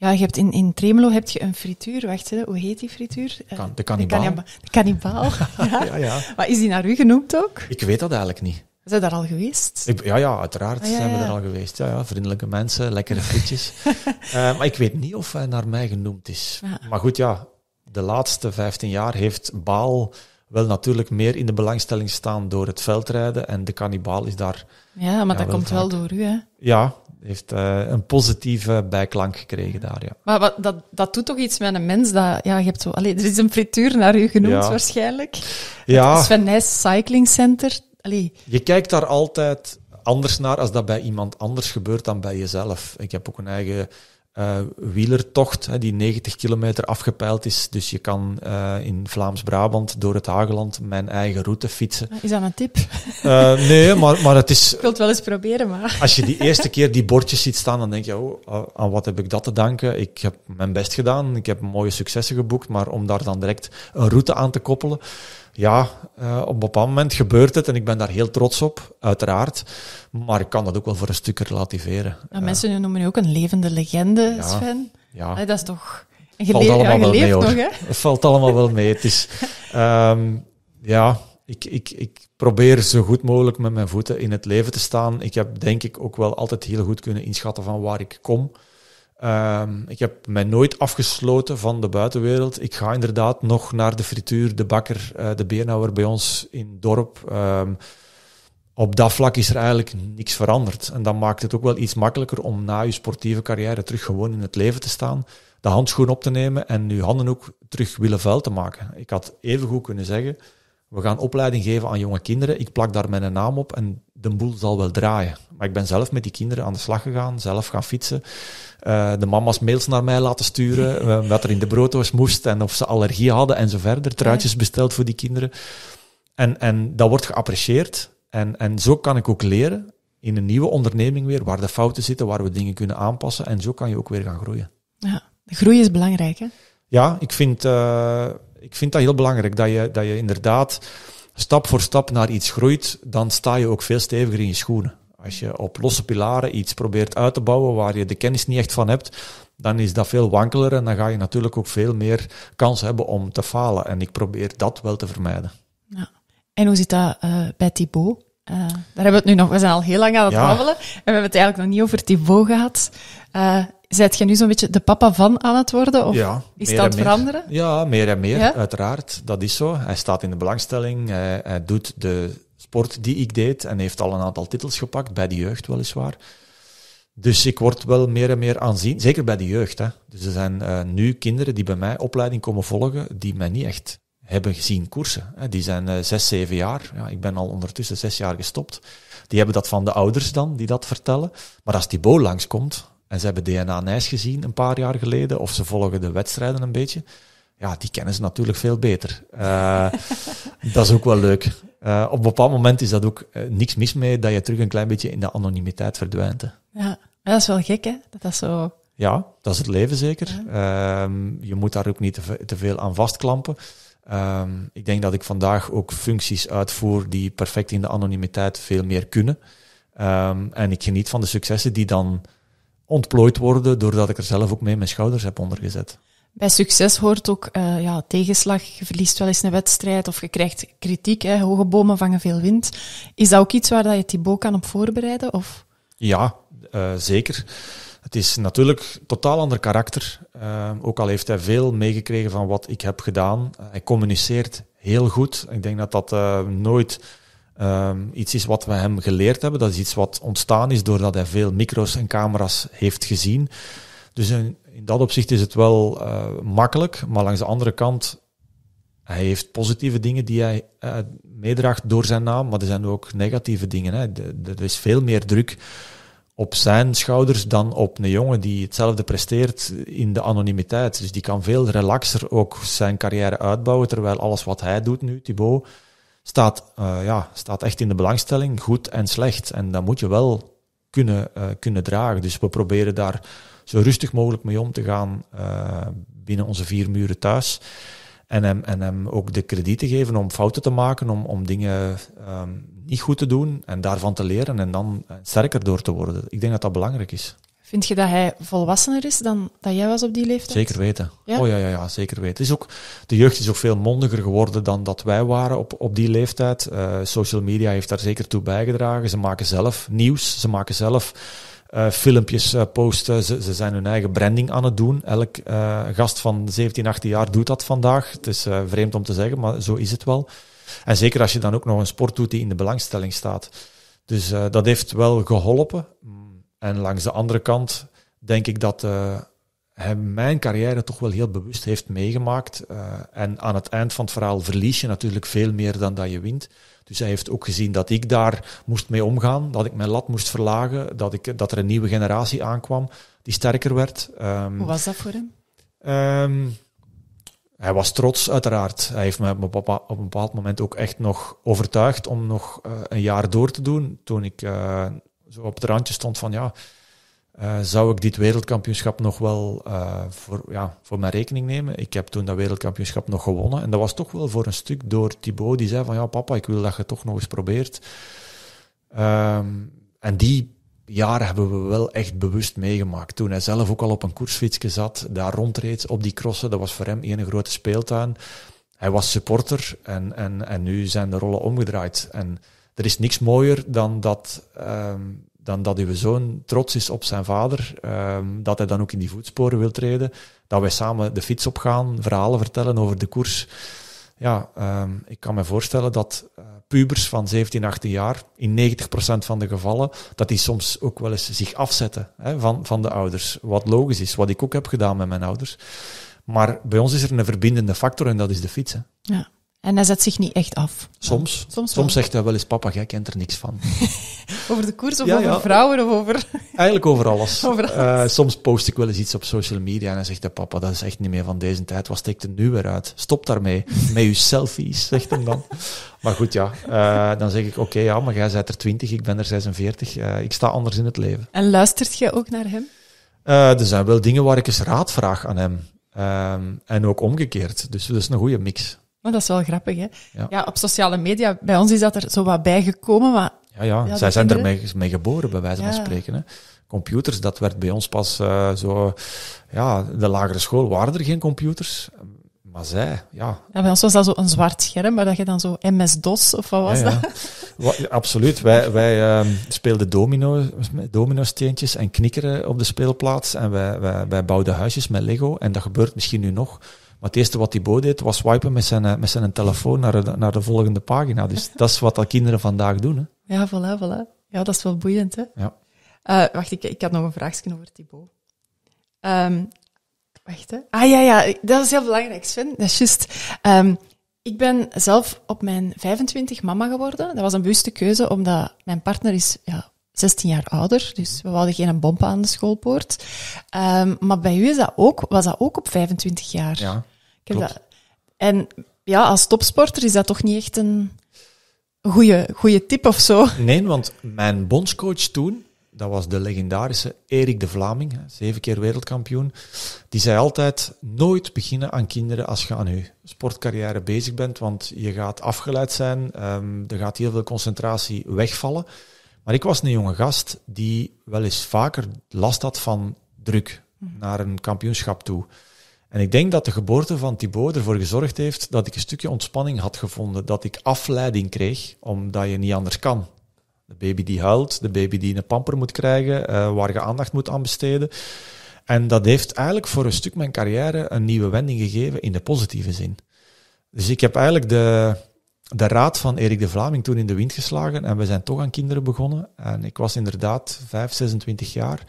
ja, je hebt in, in Tremelo heb je een frituur. Wacht, hoe heet die frituur? Eh, de kannibaal. De kannibaal, *laughs* ja. ja, Maar is die naar u genoemd ook? Ik weet dat eigenlijk niet. Zijn daar al geweest? ja, ja, uiteraard ah, zijn we daar al geweest. Ja, ja, vriendelijke mensen, lekkere frietjes. *laughs* Eh, maar ik weet niet of hij naar mij genoemd is. Maar goed, ja, de laatste 15 jaar heeft Baal wel natuurlijk meer in de belangstelling staan door het veldrijden. En de kannibaal is daar. Ja, maar dat komt wel door u, hè? Ja, heeft eh, een positieve bijklank gekregen daar, ja. Maar wat, dat, dat doet toch iets met een mens? Dat, ja, je hebt zo, er is een frituur naar u genoemd waarschijnlijk. Ja. Het Sven Nijs Cycling Center. Allee. Je kijkt daar altijd anders naar als dat bij iemand anders gebeurt dan bij jezelf. Ik heb ook een eigen uh, wielertocht, die 90 kilometer afgepeild is. Dus je kan eh, in Vlaams-Brabant door het Hageland mijn eigen route fietsen. Ah, is dat een tip? Eh, nee, maar, maar het is... *laughs* Ik wil het wel eens proberen, maar... Als je die eerste keer die bordjes ziet staan, dan denk je, oh, ah, aan wat heb ik dat te danken? Ik heb mijn best gedaan, ik heb mooie successen geboekt, maar om daar dan direct een route aan te koppelen ja, eh, op een bepaald moment gebeurt het en ik ben daar heel trots op, uiteraard. Maar ik kan dat ook wel voor een stuk relativeren. Eh, mensen noemen je ook een levende legende, Sven. Ja. dat is toch... Valt allemaal wel mee, Het valt allemaal wel mee. Het is... *laughs* Ehm, ja, ik, ik, ik probeer zo goed mogelijk met mijn voeten in het leven te staan. Ik heb denk ik ook wel altijd heel goed kunnen inschatten van waar ik kom. Ehm, ik heb mij nooit afgesloten van de buitenwereld. Ik ga inderdaad nog naar de frituur, de bakker, eh, de beernauwer bij ons in het dorp. Ehm, op dat vlak is er eigenlijk niks veranderd. En dat maakt het ook wel iets makkelijker om na je sportieve carrière terug gewoon in het leven te staan. De handschoen op te nemen en je handen ook terug willen vuil te maken. Ik had even goed kunnen zeggen, we gaan opleiding geven aan jonge kinderen, ik plak daar mijn naam op en de boel zal wel draaien. Maar ik ben zelf met die kinderen aan de slag gegaan, zelf gaan fietsen, eh, de mama's mails naar mij laten sturen, *laughs* eh, wat er in de broodjes moest en of ze allergie hadden en zo verder, truitjes besteld voor die kinderen. En, en dat wordt geapprecieerd en, en zo kan ik ook leren in een nieuwe onderneming weer, waar de fouten zitten, waar we dingen kunnen aanpassen en zo kan je ook weer gaan groeien. Ja, groei is belangrijk hè? Ja, ik vind... Eh, ik vind dat heel belangrijk, dat je, dat je inderdaad stap voor stap naar iets groeit, dan sta je ook veel steviger in je schoenen. Als je op losse pilaren iets probeert uit te bouwen waar je de kennis niet echt van hebt, dan is dat veel wankeler en dan ga je natuurlijk ook veel meer kans hebben om te falen. En ik probeer dat wel te vermijden. Ja. En hoe zit dat eh, bij Thibaut? Eh, daar hebben we het nu nog, we zijn al heel lang aan het ja. en we hebben het eigenlijk nog niet over Thibaut gehad. Eh, Zijt je nu zo'n beetje de papa van aan het worden? Of is dat veranderen? Ja, meer en meer, uiteraard. Dat is zo. Hij staat in de belangstelling. Hij, doet de sport die ik deed en heeft al een aantal titels gepakt, bij de jeugd weliswaar. Dus ik word wel meer en meer aanzien, zeker bij de jeugd. Hè. Dus er zijn eh, nu kinderen die bij mij opleiding komen volgen, die mij niet echt hebben gezien koersen. Hè. Die zijn eh, zes, zeven jaar. Ja, ik ben al ondertussen zes jaar gestopt. Die hebben dat van de ouders dan, die dat vertellen. Maar als die Thibaut langskomt, en ze hebben DNA Nijs gezien een paar jaar geleden, of ze volgen de wedstrijden een beetje. Ja, die kennen ze natuurlijk veel beter. Eh, *laughs* dat is ook wel leuk. Eh, op een bepaald moment is dat ook eh, niks mis mee dat je terug een klein beetje in de anonimiteit verdwijnt. Ja, dat is wel gek, hè? Dat dat zo. Ja, dat is het leven zeker. Ehm, je moet daar ook niet te, veel aan vastklampen. Ehm, ik denk dat ik vandaag ook functies uitvoer die perfect in de anonimiteit veel meer kunnen. Ehm, en ik geniet van de successen die dan ontplooid worden doordat ik er zelf ook mee mijn schouders heb ondergezet. Bij succes hoort ook eh, ja, tegenslag. Je verliest wel eens een wedstrijd of je krijgt kritiek. Hoge bomen vangen veel wind. Is dat ook iets waar dat je Thibaut kan op voorbereiden? Of? Ja, eh, zeker. Het is natuurlijk totaal ander karakter. Eh, ook al heeft hij veel meegekregen van wat ik heb gedaan. hij communiceert heel goed. Ik denk dat dat nooit Ehm, iets is wat we hem geleerd hebben. Dat is iets wat ontstaan is doordat hij veel micro's en camera's heeft gezien. Dus in, in dat opzicht is het wel eh, makkelijk. Maar langs de andere kant, hij heeft positieve dingen die hij eh, meedraagt door zijn naam. Maar er zijn ook negatieve dingen. Hè. er is veel meer druk op zijn schouders dan op een jongen die hetzelfde presteert in de anonimiteit. Dus die kan veel relaxer ook zijn carrière uitbouwen. Terwijl alles wat hij doet nu, Thibaut staat, eh, ja, staat echt in de belangstelling, goed en slecht. En dat moet je wel kunnen, eh, kunnen dragen. Dus we proberen daar zo rustig mogelijk mee om te gaan eh, binnen onze vier muren thuis. En hem, en hem ook de krediet te geven om fouten te maken, om, om dingen ehm, niet goed te doen en daarvan te leren en dan sterker door te worden. Ik denk dat dat belangrijk is. Vind je dat hij volwassener is dan dat jij was op die leeftijd? Zeker weten. Oh ja, ja, ja, zeker weten. Is ook, de jeugd is ook veel mondiger geworden dan dat wij waren op, op die leeftijd. Eh, social media heeft daar zeker toe bijgedragen. Ze maken zelf nieuws, ze maken zelf eh, filmpjes eh, posten. Ze, ze, zijn hun eigen branding aan het doen. Elk gast van 17, 18 jaar doet dat vandaag. Het is vreemd om te zeggen, maar zo is het wel. En zeker als je dan ook nog een sport doet die in de belangstelling staat. Dus dat heeft wel geholpen. En langs de andere kant denk ik dat hij eh, mijn carrière toch wel heel bewust heeft meegemaakt. Eh, en aan het eind van het verhaal verlies je natuurlijk veel meer dan dat je wint. Dus hij heeft ook gezien dat ik daar moest mee omgaan, dat ik mijn lat moest verlagen, dat, ik, dat er een nieuwe generatie aankwam die sterker werd. Ehm, Hoe was dat voor hem? Ehm, hij was trots, uiteraard. Hij heeft me op een bepaald moment ook echt nog overtuigd om nog eh, een jaar door te doen. Toen ik zo op het randje stond van ja, eh, zou ik dit wereldkampioenschap nog wel eh, voor, ja, voor mijn rekening nemen? Ik heb toen dat wereldkampioenschap nog gewonnen. En dat was toch wel voor een stuk door Thibaut, die zei van ja papa, ik wil dat je toch nog eens probeert. Ehm, en die jaren hebben we wel echt bewust meegemaakt. Toen hij zelf ook al op een koersfietsje zat, daar rondreed op die crossen, dat was voor hem één grote speeltuin. Hij was supporter en, en, en nu zijn de rollen omgedraaid. En er is niks mooier dan dat, ehm, dan dat uw zoon trots is op zijn vader, ehm, dat hij dan ook in die voetsporen wil treden, dat wij samen de fiets opgaan, verhalen vertellen over de koers. Ja, ehm, ik kan me voorstellen dat eh, pubers van 17, 18 jaar, in 90% van de gevallen, dat die soms ook wel eens zich afzetten hè, van, van de ouders. Wat logisch is, wat ik ook heb gedaan met mijn ouders. Maar bij ons is er een verbindende factor en dat is de fiets. Hè. Ja. En hij zet zich niet echt af. Soms. Soms, Soms zegt hij wel eens, papa, jij kent er niks van. *laughs* over de koers of over vrouwen of over... Eigenlijk over *laughs* eh, alles. soms post ik wel eens iets op social media en hij zegt, papa, dat is echt niet meer van deze tijd. Wat steekt er nu weer uit? Stop daarmee. Met je selfies, zegt hem dan. *laughs* maar goed, ja. Eh, dan zeg ik, oké, ja, maar jij bent er 20, ik ben er 46. Uh, eh, ik sta anders in het leven. En luistert jij ook naar hem? er zijn wel dingen waar ik eens raad vraag aan hem. Ehm, en ook omgekeerd. Dus dat is een goede mix. Maar dat is wel grappig, hè? Ja. op sociale media, bij ons is dat er zo wat bijgekomen, maar... Ja, ja, zij zijn er mee, geboren, bij wijze van spreken, hè? Computers, dat werd bij ons pas eh, zo... Ja, de lagere school waren er geen computers. Maar zij, ja. ja. Bij ons was dat zo een zwart scherm, maar dat je dan zo MS-DOS of wat was ja, ja. dat? Absoluut. Wij, wij ehm, speelden domino, domino-steentjes en knikkeren op de speelplaats. En wij, wij bouwden huisjes met Lego. En dat gebeurt misschien nu nog. Maar het eerste wat Thibaut deed, was swipen met zijn, eh, met zijn telefoon naar de, naar de volgende pagina. Dus dat is wat dat kinderen vandaag doen. Hè. Ja, voilà, voilà. Ja, dat is wel boeiend, hè? Ja. Uh, wacht, ik, ik had nog een vraagje over Thibaut. Ehm, wacht, hè. Ah, ja, ja. Dat is heel belangrijk, Sven. Dat is juist. Ehm, ik ben zelf op mijn 25 mama geworden. Dat was een bewuste keuze, omdat mijn partner is ja, 16 jaar ouder, dus we hadden geen bompa aan de schoolpoort. Ehm, maar bij u is dat ook, was dat ook op 25 jaar. Ja, Ik heb dat, en ja, als topsporter is dat toch niet echt een goede, goede tip of zo? Nee, want mijn bondscoach toen, dat was de legendarische Erik de Vlaming, zeven keer wereldkampioen, die zei altijd, nooit beginnen aan kinderen als je aan je sportcarrière bezig bent, want je gaat afgeleid zijn, ehm, er gaat heel veel concentratie wegvallen. Maar ik was een jonge gast die wel eens vaker last had van druk mhm. naar een kampioenschap toe. En ik denk dat de geboorte van Thibaut ervoor gezorgd heeft dat ik een stukje ontspanning had gevonden, dat ik afleiding kreeg, omdat je niet anders kan. De baby die huilt, de baby die een pamper moet krijgen, eh, waar je aandacht moet aan besteden. En dat heeft eigenlijk voor een stuk mijn carrière een nieuwe wending gegeven in de positieve zin. Dus ik heb eigenlijk de, de raad van Erik de Vlaming toen in de wind geslagen en we zijn toch aan kinderen begonnen. En ik was inderdaad 5, 26 jaar.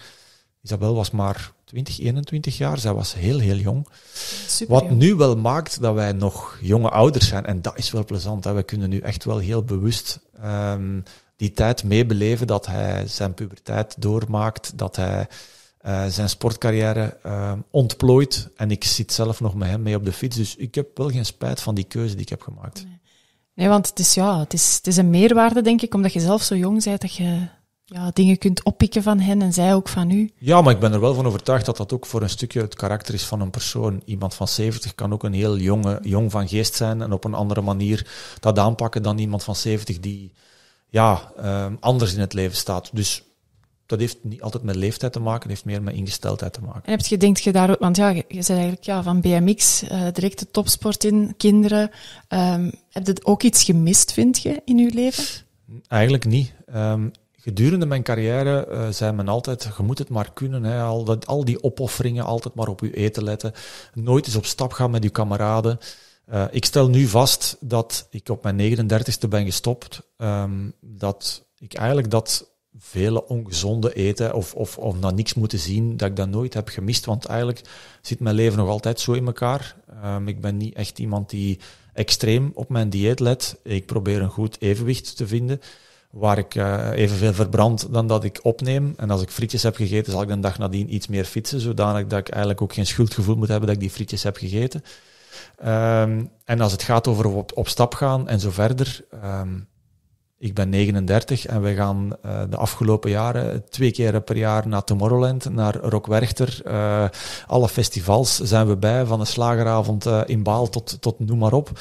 Isabel was maar 20, 21 jaar. Zij was heel, heel jong. Super, Wat nu wel maakt dat wij nog jonge ouders zijn. En dat is wel plezant. Hè. We kunnen nu echt wel heel bewust ehm, die tijd meebeleven dat hij zijn puberteit doormaakt, dat hij eh, zijn sportcarrière ehm, ontplooit. En ik zit zelf nog met hem mee op de fiets. Dus ik heb wel geen spijt van die keuze die ik heb gemaakt. Nee, want het is, ja, het, is, het is een meerwaarde, denk ik, omdat je zelf zo jong bent dat je ja, dingen kunt oppikken van hen en zij ook van u. Ja, maar ik ben er wel van overtuigd dat dat ook voor een stukje het karakter is van een persoon. Iemand van 70 kan ook een heel jonge, jong van geest zijn en op een andere manier dat aanpakken dan iemand van 70 die ja, ehm, anders in het leven staat. Dus dat heeft niet altijd met leeftijd te maken, het heeft meer met ingesteldheid te maken. En heb je, denkt je daar ook, want ja, je, zei eigenlijk ja, van BMX, uh, eh, direct de topsport in, kinderen. Ehm, heb je ook iets gemist, vind je, in je leven? Eigenlijk niet. Ehm, gedurende mijn carrière uh, zei men altijd, je moet het maar kunnen. Hè, al, dat, al die opofferingen, altijd maar op je eten letten. Nooit eens op stap gaan met je kameraden. Eh, ik stel nu vast dat ik op mijn 39ste ben gestopt. Ehm, dat ik eigenlijk dat vele ongezonde eten of, of, of naar niks moeten zien, dat ik dat nooit heb gemist. Want eigenlijk zit mijn leven nog altijd zo in elkaar. Ehm, ik ben niet echt iemand die extreem op mijn dieet let. Ik probeer een goed evenwicht te vinden waar ik uh, evenveel verbrand dan dat ik opneem. En als ik frietjes heb gegeten, zal ik de dag nadien iets meer fietsen, zodanig dat ik eigenlijk ook geen schuldgevoel moet hebben dat ik die frietjes heb gegeten. Ehm, en als het gaat over op, stap gaan en zo verder, ehm, ik ben 39 en we gaan eh, de afgelopen jaren twee keer per jaar naar Tomorrowland, naar Rock Werchter. Eh, alle festivals zijn we bij, van een slageravond eh, in Baal tot, tot noem maar op.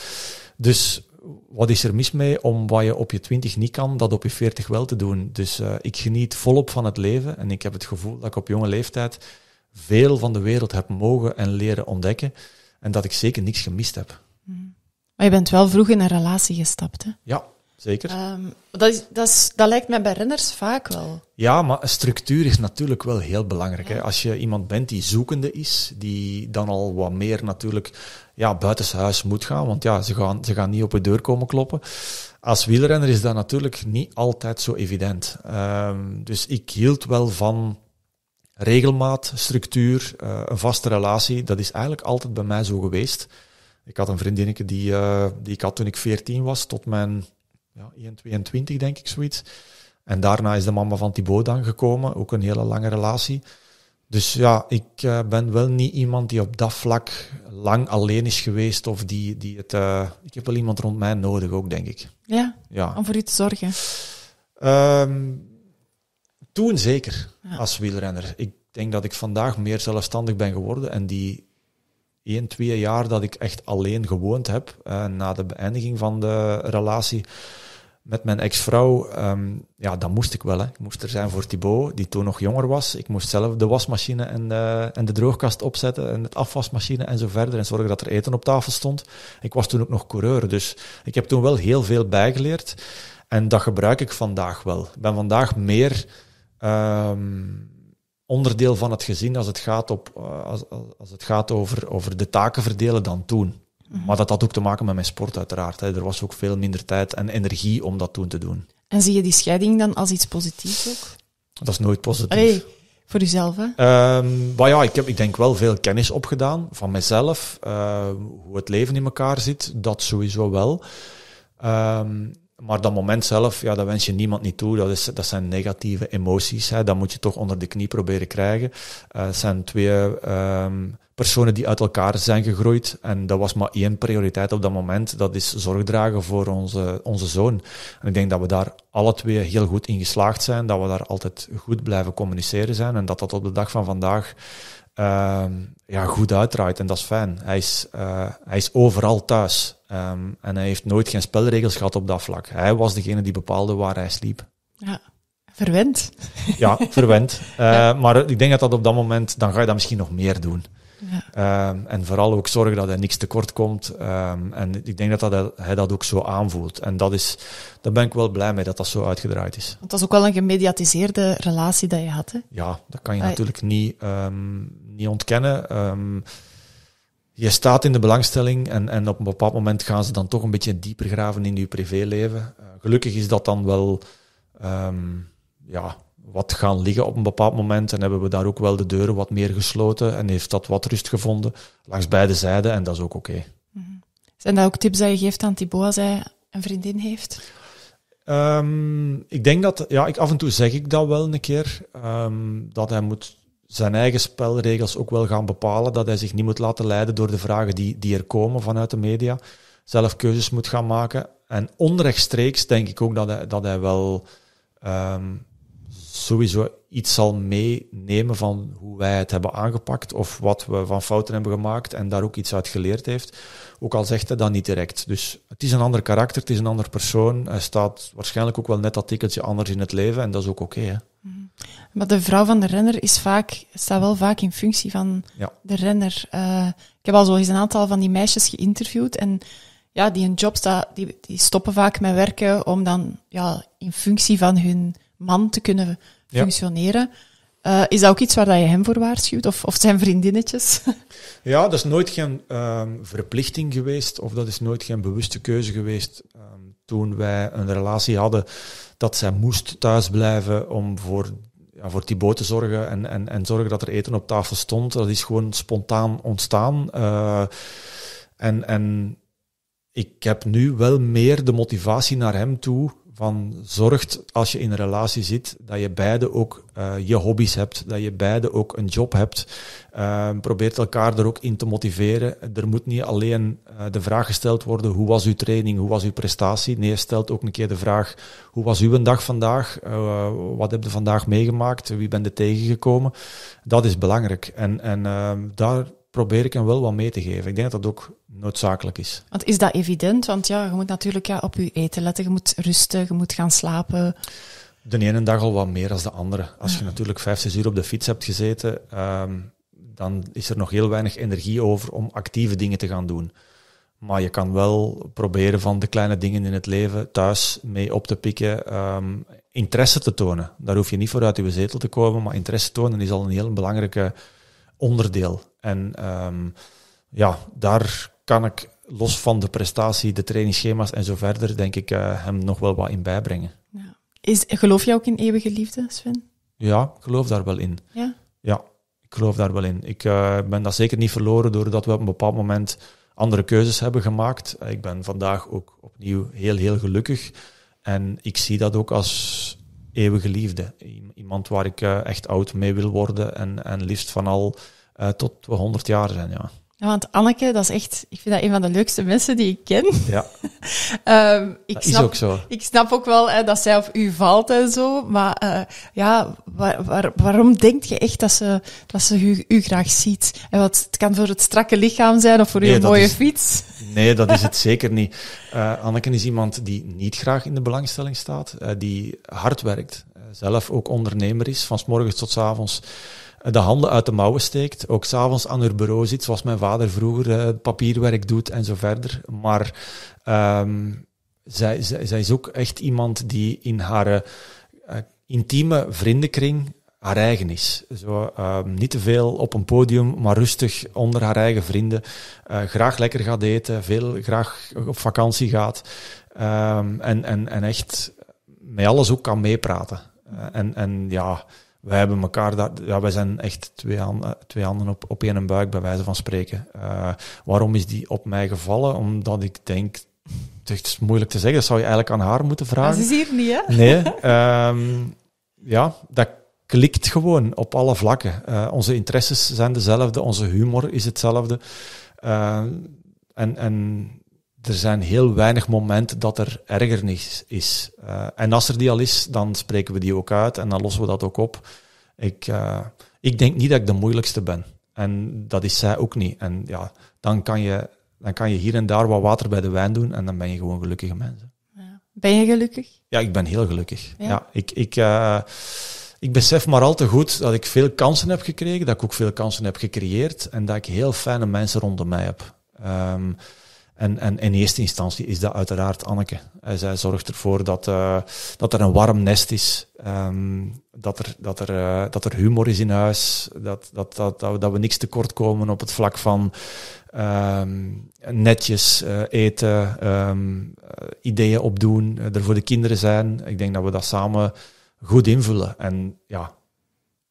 Dus wat is er mis mee om wat je op je 20 niet kan, dat op je 40 wel te doen? Dus ik geniet volop van het leven en ik heb het gevoel dat ik op jonge leeftijd veel van de wereld heb mogen en leren ontdekken en dat ik zeker niks gemist heb. Mm. Maar je bent wel vroeg in een relatie gestapt, hè? Ja, Zeker. Ehm, dat, is, dat, is, dat lijkt mij bij renners vaak wel. Ja, maar structuur is natuurlijk wel heel belangrijk. Hè? Als je iemand bent die zoekende is, die dan al wat meer natuurlijk ja, buiten huis moet gaan, want ja, ze gaan, ze gaan niet op de deur komen kloppen. Als wielrenner is dat natuurlijk niet altijd zo evident. Ehm, dus ik hield wel van regelmaat, structuur, eh, een vaste relatie. Dat is eigenlijk altijd bij mij zo geweest. Ik had een vriendinnetje die, eh, die ik had toen ik 14 was, tot mijn ja, 1,22 denk ik zoiets. En daarna is de mama van Thibaut dan gekomen, ook een hele lange relatie. Dus ja, ik eh, ben wel niet iemand die op dat vlak lang alleen is geweest of die, die het... Eh, ik heb wel iemand rond mij nodig ook, denk ik. Ja, ja. om voor u te zorgen. Ehm, toen zeker, als wielrenner. Ik denk dat ik vandaag meer zelfstandig ben geworden en die één, twee jaar dat ik echt alleen gewoond heb, eh, na de beëindiging van de relatie met mijn ex-vrouw, ehm, ja, dan moest ik wel. Hè. Ik moest er zijn voor Thibaut, die toen nog jonger was. Ik moest zelf de wasmachine en, de, en de droogkast opzetten en het afwasmachine en zo verder. En zorgen dat er eten op tafel stond. Ik was toen ook nog coureur, dus ik heb toen wel heel veel bijgeleerd. En dat gebruik ik vandaag wel. Ik ben vandaag meer ehm, onderdeel van het gezin als het gaat, op, eh, als, als het gaat over, over de taken verdelen dan toen. Mhm. Maar dat had ook te maken met mijn sport, uiteraard. Hè. Er was ook veel minder tijd en energie om dat toen te doen. En zie je die scheiding dan als iets positiefs ook? Dat is nooit positief. voor jezelf, hè? Ehm, maar ja, ik heb ik denk wel veel kennis opgedaan van mezelf, eh, hoe het leven in elkaar zit, dat sowieso wel. Ehm, maar dat moment zelf, ja, dat wens je niemand niet toe. Dat, is, dat zijn negatieve emoties. Hè. Dat moet je toch onder de knie proberen krijgen. Eh, het zijn twee um, personen die uit elkaar zijn gegroeid. En dat was maar één prioriteit op dat moment. Dat is zorg dragen voor onze, onze zoon. En ik denk dat we daar alle twee heel goed in geslaagd zijn. Dat we daar altijd goed blijven communiceren zijn. En dat dat op de dag van vandaag Ehm, ja, goed uitdraait. En dat is fijn. Hij is, eh, hij is overal thuis. Ehm, en hij heeft nooit geen spelregels gehad op dat vlak. Hij was degene die bepaalde waar hij sliep. Ja. Verwend. Ja, verwend. *laughs* Eh, maar ik denk dat dat op dat moment, dan ga je dat misschien nog meer doen. Ja. Ehm, en vooral ook zorgen dat hij niks tekort komt. Ehm, en ik denk dat, dat hij, dat ook zo aanvoelt. En dat is, daar ben ik wel blij mee dat dat zo uitgedraaid is. Het was ook wel een gemediatiseerde relatie dat je had. Hè? Ja, dat kan je natuurlijk niet, ehm, niet ontkennen je staat in de belangstelling en, en op een bepaald moment gaan ze dan toch een beetje dieper graven in je privéleven. Eh, gelukkig is dat dan wel ja, wat gaan liggen op een bepaald moment. En hebben we daar ook wel de deuren wat meer gesloten en heeft dat wat rust gevonden langs beide zijden en dat is ook oké. Okay. Mhm. Zijn dat ook tips die je geeft aan Thibaut als hij een vriendin heeft? Ehm, ik denk dat, ja, ik, af en toe zeg ik dat wel een keer, ehm, dat hij moet zijn eigen spelregels ook wel gaan bepalen, dat hij zich niet moet laten leiden door de vragen die, die er komen vanuit de media, zelf keuzes moet gaan maken. En onrechtstreeks denk ik ook dat hij, dat hij wel ehm, sowieso iets zal meenemen van hoe wij het hebben aangepakt of wat we van fouten hebben gemaakt en daar ook iets uit geleerd heeft. Ook al zegt hij dat niet direct. Dus het is een ander karakter, het is een ander persoon. Hij staat waarschijnlijk ook wel net dat tikkeltje anders in het leven en dat is ook oké. Mhm. maar de vrouw van de renner is vaak, staat wel vaak in functie van de renner. Eh, ik heb al zo eens een aantal van die meisjes geïnterviewd en ja, die hun job staat, die, die stoppen vaak met werken om dan ja, in functie van hun man te kunnen functioneren. Eh, is dat ook iets waar dat je hem voor waarschuwt? Of, of zijn vriendinnetjes? *laughs* ja, dat is nooit geen ehm, verplichting geweest. Of dat is nooit geen bewuste keuze geweest. Ehm, toen wij een relatie hadden, dat zij moest thuisblijven om voor ja, voor Thibaut te zorgen en, en, en zorgen dat er eten op tafel stond. Dat is gewoon spontaan ontstaan. Eh, en, en ik heb nu wel meer de motivatie naar hem toe van zorgt als je in een relatie zit dat je beide ook eh, je hobby's hebt, dat je beide ook een job hebt. Uh, probeert elkaar er ook in te motiveren. Er moet niet alleen eh, de vraag gesteld worden hoe was uw training, hoe was uw prestatie. Nee, stelt ook een keer de vraag hoe was uw dag vandaag, eh, wat heb je vandaag meegemaakt, wie ben je tegengekomen. Dat is belangrijk en, en ehm, daar probeer ik hem wel wat mee te geven. Ik denk dat dat ook noodzakelijk is. Want is dat evident? Want ja, je moet natuurlijk ja, op je eten letten, je moet rusten, je moet gaan slapen. De ene dag al wat meer dan de andere. Als je natuurlijk vijf, zes uur op de fiets hebt gezeten, ehm, dan is er nog heel weinig energie over om actieve dingen te gaan doen. Maar je kan wel proberen van de kleine dingen in het leven thuis mee op te pikken. Ehm, interesse te tonen. Daar hoef je niet voor uit je zetel te komen, maar interesse tonen is al een heel belangrijk onderdeel en ehm, ja, daar kan ik los van de prestatie, de trainingsschema's en zo verder, denk ik eh, hem nog wel wat in bijbrengen. Ja. Is, geloof je ook in eeuwige liefde, Sven? Ja, ik geloof daar wel in. Ja? Ja, ik geloof daar wel in. Ik eh, ben dat zeker niet verloren doordat we op een bepaald moment andere keuzes hebben gemaakt. Eh, ik ben vandaag ook opnieuw heel, heel gelukkig. En ik zie dat ook als eeuwige liefde. Iemand waar ik echt oud mee wil worden en, en liefst van al eh, tot we 100 jaar zijn. Ja. want Anneke, dat is echt, ik vind dat een van de leukste mensen die ik ken. Ja. *laughs* Ehm, ik dat snap, is ook zo. Ik snap ook wel hè, dat zij op u valt en zo, maar eh, ja, waarom denk je echt dat ze, dat ze u, graag ziet? En wat, het kan voor het strakke lichaam zijn of voor uw mooie fiets. Nee, dat is het *laughs* zeker niet. Uh, Anneke is iemand die niet graag in de belangstelling staat, die hard werkt, zelf ook ondernemer is, van s morgens tot s avonds de handen uit de mouwen steekt. Ook s'avonds aan haar bureau zit, zoals mijn vader vroeger eh, papierwerk doet en zo verder. Maar ehm, zij, zij, zij, is ook echt iemand die in haar eh, intieme vriendenkring haar eigen is. Zo, ehm, niet te veel op een podium, maar rustig onder haar eigen vrienden. Eh, graag lekker gaat eten, veel graag op vakantie gaat. Ehm, en, en, en echt met alles ook kan meepraten. en, en ja, wij hebben elkaar daar, ja, wij zijn echt twee handen, eh, twee handen op, op één buik, bij wijze van spreken. Eh, waarom is die op mij gevallen? Omdat ik denk, het is moeilijk te zeggen, dat zou je eigenlijk aan haar moeten vragen. Dat is hier niet, hè? Nee. Ehm, ja, dat klikt gewoon op alle vlakken. Eh, onze interesses zijn dezelfde, onze humor is hetzelfde. en, en er zijn heel weinig momenten dat er ergernis is. Uh, en als er die al is, dan spreken we die ook uit en dan lossen we dat ook op. Ik, eh, ik denk niet dat ik de moeilijkste ben. En dat is zij ook niet. En ja, dan kan je, dan kan je hier en daar wat water bij de wijn doen en dan ben je gewoon gelukkige mensen. Ja. Ben je gelukkig? Ja, ik ben heel gelukkig. Ja, ik, ik, eh, ik besef maar al te goed dat ik veel kansen heb gekregen, dat ik ook veel kansen heb gecreëerd en dat ik heel fijne mensen rondom mij heb. Um, en, en, in eerste instantie is dat uiteraard Anneke. Eh, zij zorgt ervoor dat, eh, dat er een warm nest is, ehm, dat, er, dat, er, eh, dat er humor is in huis, dat, dat, dat, dat, we, dat we niks tekort komen op het vlak van ehm, netjes eten, ehm, ideeën opdoen, er voor de kinderen zijn. Ik denk dat we dat samen goed invullen. En ja,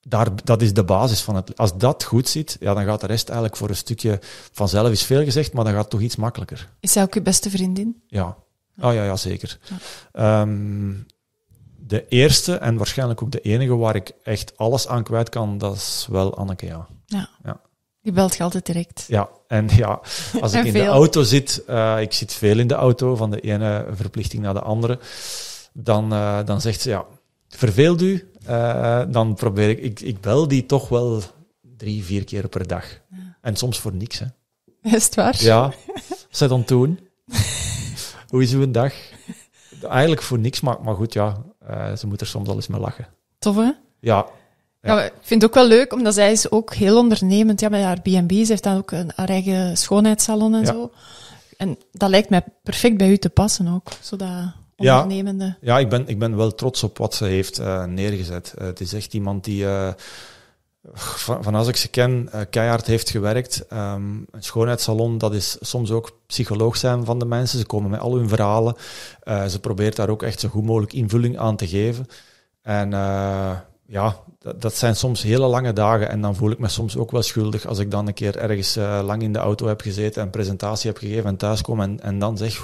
daar, dat is de basis van het. Als dat goed zit, ja, dan gaat de rest eigenlijk voor een stukje vanzelf is veel gezegd, maar dan gaat het toch iets makkelijker. Is zij ook je beste vriendin? Ja, oh, ja, ja zeker. Ehm, de eerste en waarschijnlijk ook de enige waar ik echt alles aan kwijt kan, dat is wel Anneke, ja. ja. belt je altijd direct. Ja, en *laughs* ja, als ik in de auto zit, eh, ik zit veel in de auto, van de ene verplichting naar de andere, dan, eh, dan zegt ze ja, verveelt u? Eh, dan probeer ik, ik, ik bel die toch wel drie, vier keer per dag. En soms voor niks, hè. Is het waar? Ja. Zij dan toen. *laughs* Hoe is uw dag? Eigenlijk voor niks, maar, maar goed, ja. Eh, ze moet er soms al eens mee lachen. Tof, hè? Ja, ja. ik vind het ook wel leuk, omdat zij is ook heel ondernemend. Ja, met haar B&B, ze heeft dan ook een, eigen schoonheidssalon en zo. En dat lijkt mij perfect bij u te passen ook. Zodat ondernemende. Ja, ja ik, ben, ik ben wel trots op wat ze heeft eh, neergezet. Eh, het is echt iemand die, eh, van, als ik ze ken, keihard heeft gewerkt. Um, een schoonheidssalon, dat is soms ook psycholoog zijn van de mensen. Ze komen met al hun verhalen. ze probeert daar ook echt zo goed mogelijk invulling aan te geven. En ja, dat, zijn soms hele lange dagen. En dan voel ik me soms ook wel schuldig als ik dan een keer ergens lang in de auto heb gezeten en presentatie heb gegeven en thuiskom en, en dan zeg,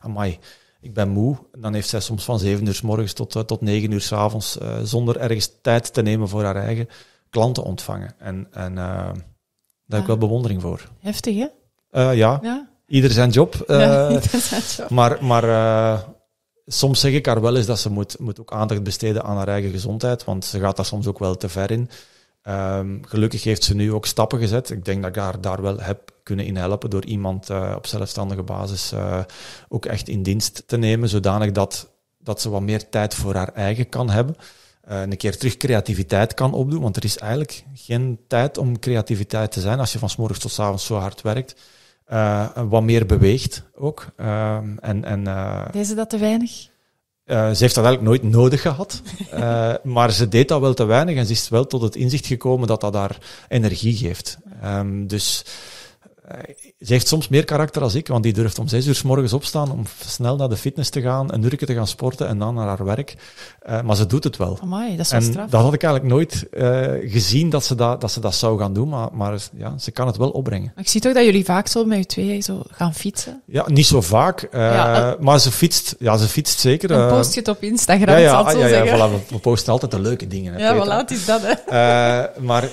amai, ik ben moe. Dan heeft zij soms van zeven uur s morgens tot, uh, tot 9 uur s avonds, eh, zonder ergens tijd te nemen voor haar eigen klanten ontvangen. En, en eh, daar heb ik wel bewondering voor. Heftig, hè? ja. ja. Ieder zijn job. *laughs* Ja, ieder zijn job. Maar, maar soms zeg ik haar wel eens dat ze moet, moet ook aandacht besteden aan haar eigen gezondheid, want ze gaat daar soms ook wel te ver in. Ehm, gelukkig heeft ze nu ook stappen gezet. Ik denk dat ik haar daar wel heb kunnen in helpen door iemand eh, op zelfstandige basis eh, ook echt in dienst te nemen, zodanig dat, dat ze wat meer tijd voor haar eigen kan hebben. Uh, een keer terug creativiteit kan opdoen, want er is eigenlijk geen tijd om creativiteit te zijn als je van s tot s avonds zo hard werkt. wat meer beweegt ook. Ehm, en, en, Deze dat te weinig? Uh, ze heeft dat eigenlijk nooit nodig gehad, uh, *laughs* maar ze deed dat wel te weinig en ze is wel tot het inzicht gekomen dat dat daar energie geeft. Um, dus eh, ze heeft soms meer karakter als ik, want die durft om zes uur s morgens opstaan om snel naar de fitness te gaan, een uurtje te gaan sporten en dan naar haar werk. Eh, maar ze doet het wel. Amai, dat is wel straf. dat had ik eigenlijk nooit eh, gezien dat ze dat, dat ze dat zou gaan doen, maar, maar ja, ze kan het wel opbrengen. ik zie toch dat jullie vaak zo met je tweeën zo gaan fietsen? Ja, niet zo vaak, maar ze fietst, ja, ze fietst zeker. Dan post je het op Instagram, ja, ja, ah, ja, ja, we, posten altijd de leuke dingen. ja, wat laat het is dat. Hè. maar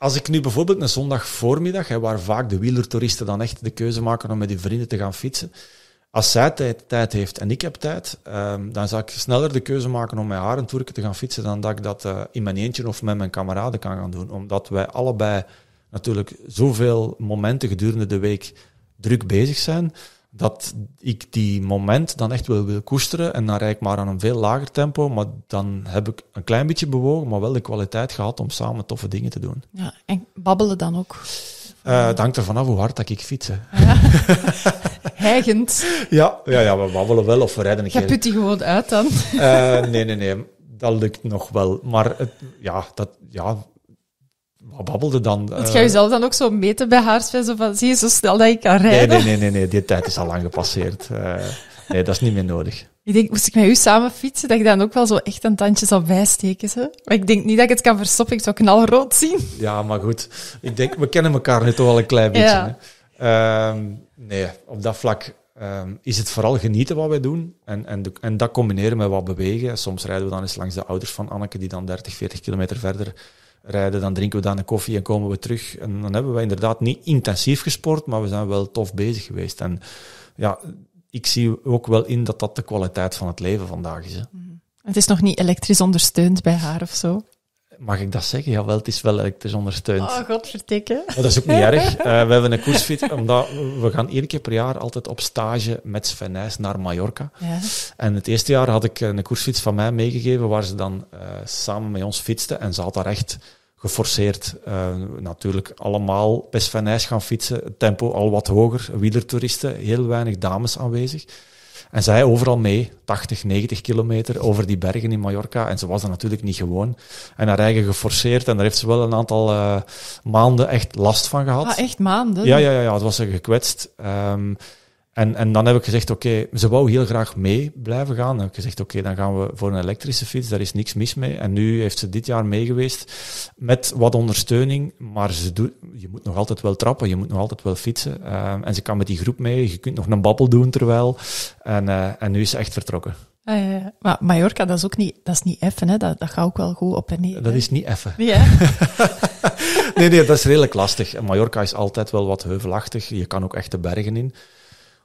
als ik nu bijvoorbeeld een zondagvoormiddag, hè, waar vaak de wielertoeristen dan echt de keuze maken om met hun vrienden te gaan fietsen, als zij tijd, heeft en ik heb tijd, ehm, dan zou ik sneller de keuze maken om met haar een toerke te gaan fietsen dan dat ik dat eh, in mijn eentje of met mijn kameraden kan gaan doen. Omdat wij allebei natuurlijk zoveel momenten gedurende de week druk bezig zijn, dat ik die moment dan echt wel wil koesteren. En dan rijd ik maar aan een veel lager tempo. Maar dan heb ik een klein beetje bewogen, maar wel de kwaliteit gehad om samen toffe dingen te doen. Ja, en babbelen dan ook? Uh, het hangt er vanaf hoe hard dat ik fiets. Ja. Heigend. *laughs* Ja, ja, ja, we babbelen wel of we rijden een keer. Je put die gewoon uit dan. Eh, nee, nee, nee. Dat lukt nog wel. Maar het, ja, dat, ja, wat babbelde dan? Want eh, je jezelf dan ook zo meten bij haar Of van, zie je zo snel dat ik kan rijden? Nee, nee, nee, nee, die tijd is al lang gepasseerd. Eh, nee, dat is niet meer nodig. Ik denk, moest ik met u samen fietsen, dat ik dan ook wel zo echt een tandje zou bijsteken. Hè? Maar ik denk niet dat ik het kan verstoppen, ik zou knalrood zien. Ja, maar goed. Ik denk, we kennen elkaar nu toch wel een klein beetje. Ehm, nee, op dat vlak ehm, is het vooral genieten wat wij doen. En, en, en dat combineren met wat bewegen. Soms rijden we dan eens langs de ouders van Anneke, die dan 30, 40 kilometer verder rijden, dan drinken we dan een koffie en komen we terug. En dan hebben we inderdaad niet intensief gesport, maar we zijn wel tof bezig geweest. En ja, ik zie ook wel in dat dat de kwaliteit van het leven vandaag is. Hè. Mhm. Het is nog niet elektrisch ondersteund bij haar of zo? mag ik dat zeggen? Jawel, het is wel te ondersteund. Oh, godverdikke. Maar dat is ook niet erg. *laughs* Eh, we hebben een koersfiets, omdat we gaan iedere keer per jaar altijd op stage met Sven naar Mallorca. Ja. En het eerste jaar had ik een koersfiets van mij meegegeven, waar ze dan eh, samen met ons fietsten. En ze had daar echt geforceerd eh, natuurlijk allemaal per Sven gaan fietsen. tempo al wat hoger, wielertouristen, heel weinig dames aanwezig. En zij overal mee, 80, 90 kilometer over die bergen in Mallorca. En ze was dat natuurlijk niet gewoon. En haar eigen geforceerd. En daar heeft ze wel een aantal eh, maanden echt last van gehad. Ah, echt maanden? Ja, ja, ja, ja. Het was gekwetst. Ehm, en, en dan heb ik gezegd, oké, ze wou heel graag mee blijven gaan. Dan heb ik gezegd, oké, dan gaan we voor een elektrische fiets, daar is niks mis mee. En nu heeft ze dit jaar meegeweest met wat ondersteuning, maar ze doet, je moet nog altijd wel trappen, je moet nog altijd wel fietsen. Ehm, en ze kan met die groep mee, je kunt nog een babbel doen terwijl. En, eh, en nu is ze echt vertrokken. Ah, maar Mallorca, dat is ook niet, dat is niet effen, hè? Dat, dat gaat ook wel goed op en neer. Dat is niet effen. Nee, *laughs* nee, nee, dat is redelijk lastig. Mallorca is altijd wel wat heuvelachtig. Je kan ook echt de bergen in.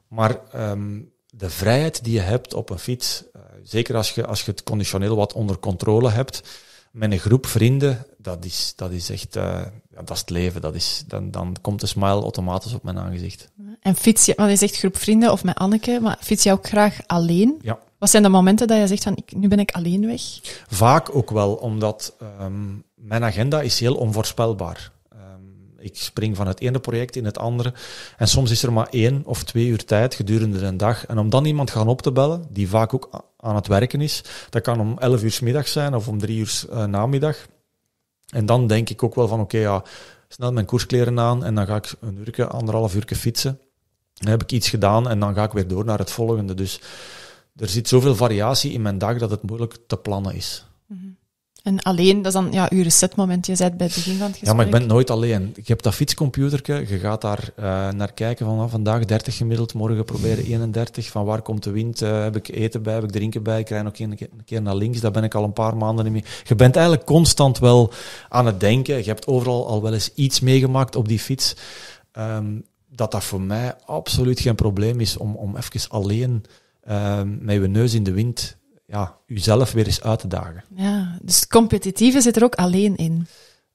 Maar ehm, de vrijheid die je hebt op een fiets, eh, zeker als je, als je het conditioneel wat onder controle hebt, met een groep vrienden, dat is, dat is echt, eh, ja, dat is het leven. Dat is, dan, dan komt de smile automatisch op mijn aangezicht. En fiets je, want je zegt groep vrienden of met Anneke, maar fiets je ook graag alleen? Ja. Wat zijn de momenten dat je zegt van, ik, nu ben ik alleen weg? Vaak ook wel, omdat ehm, mijn agenda is heel onvoorspelbaar ik spring van het ene project in het andere. En soms is er maar één of twee uur tijd gedurende een dag. En om dan iemand gaan op te bellen, die vaak ook aan het werken is, dat kan om 11 uur middag zijn of om drie uur uh, namiddag. En dan denk ik ook wel van oké, ja, snel mijn koerskleren aan en dan ga ik een uurke, anderhalf uurke fietsen. Dan heb ik iets gedaan en dan ga ik weer door naar het volgende. Dus er zit zoveel variatie in mijn dag dat het moeilijk te plannen is. Mhm. En alleen, dat is dan ja, uw resetmoment. Je zit bij het begin van het gesprek. Ja, maar ik ben nooit alleen. Je hebt dat fietscomputerke, je gaat daar eh, naar kijken van ah, vandaag 30 gemiddeld, morgen proberen 31. Mm. Van waar komt de wind? Eh, heb ik eten bij? Heb ik drinken bij? Ik rij nog een keer, naar links, daar ben ik al een paar maanden niet mee. Je bent eigenlijk constant wel aan het denken. Je hebt overal al wel eens iets meegemaakt op die fiets. Ehm, dat dat voor mij absoluut geen probleem is om, om even alleen ehm, met je neus in de wind ja, jezelf weer eens uit te dagen. Ja, dus competitieve zit er ook alleen in.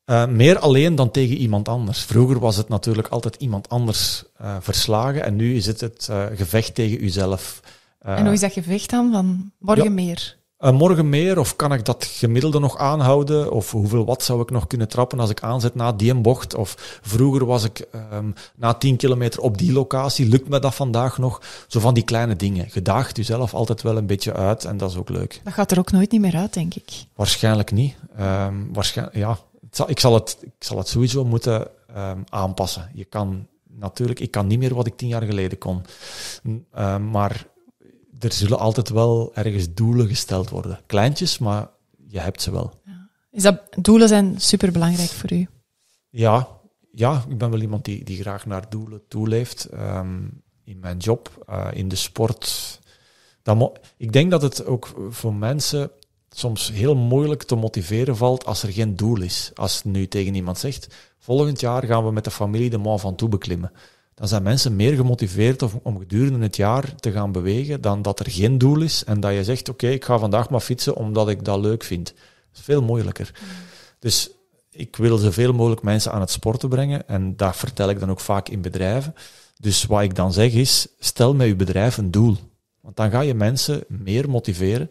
Eh, meer alleen dan tegen iemand anders. Vroeger was het natuurlijk altijd iemand anders eh, verslagen en nu is het het eh, gevecht tegen uzelf. en hoe is dat gevecht dan? Van morgen meer? Eh, morgen meer? Of kan ik dat gemiddelde nog aanhouden? Of hoeveel wat zou ik nog kunnen trappen als ik aanzet na die bocht? Of vroeger was ik ehm, na 10 kilometer op die locatie. Lukt me dat vandaag nog? Zo van die kleine dingen. Gedaagt zelf altijd wel een beetje uit en dat is ook leuk. Dat gaat er ook nooit niet meer uit, denk ik. Waarschijnlijk niet. Um, ehm, waarschijnlijk, ja. ik, zal het, ik zal het sowieso moeten ehm, aanpassen. Je kan natuurlijk, ik kan niet meer wat ik tien jaar geleden kon. maar er zullen altijd wel ergens doelen gesteld worden. Kleintjes, maar je hebt ze wel. Ja. Is dat, doelen zijn superbelangrijk voor u? Ja, ja, ik ben wel iemand die, die graag naar doelen toeleeft. Um, ehm, in mijn job, eh, in de sport. Dan ik denk dat het ook voor mensen soms heel moeilijk te motiveren valt als er geen doel is. Als nu tegen iemand zegt, volgend jaar gaan we met de familie de Mont Ventoux beklimmen dan zijn mensen meer gemotiveerd om gedurende het jaar te gaan bewegen dan dat er geen doel is en dat je zegt, oké, ik ga vandaag maar fietsen omdat ik dat leuk vind. Dat is veel moeilijker. Dus ik wil zoveel mogelijk mensen aan het sporten brengen en dat vertel ik dan ook vaak in bedrijven. Dus wat ik dan zeg is, stel met je bedrijf een doel. Want dan ga je mensen meer motiveren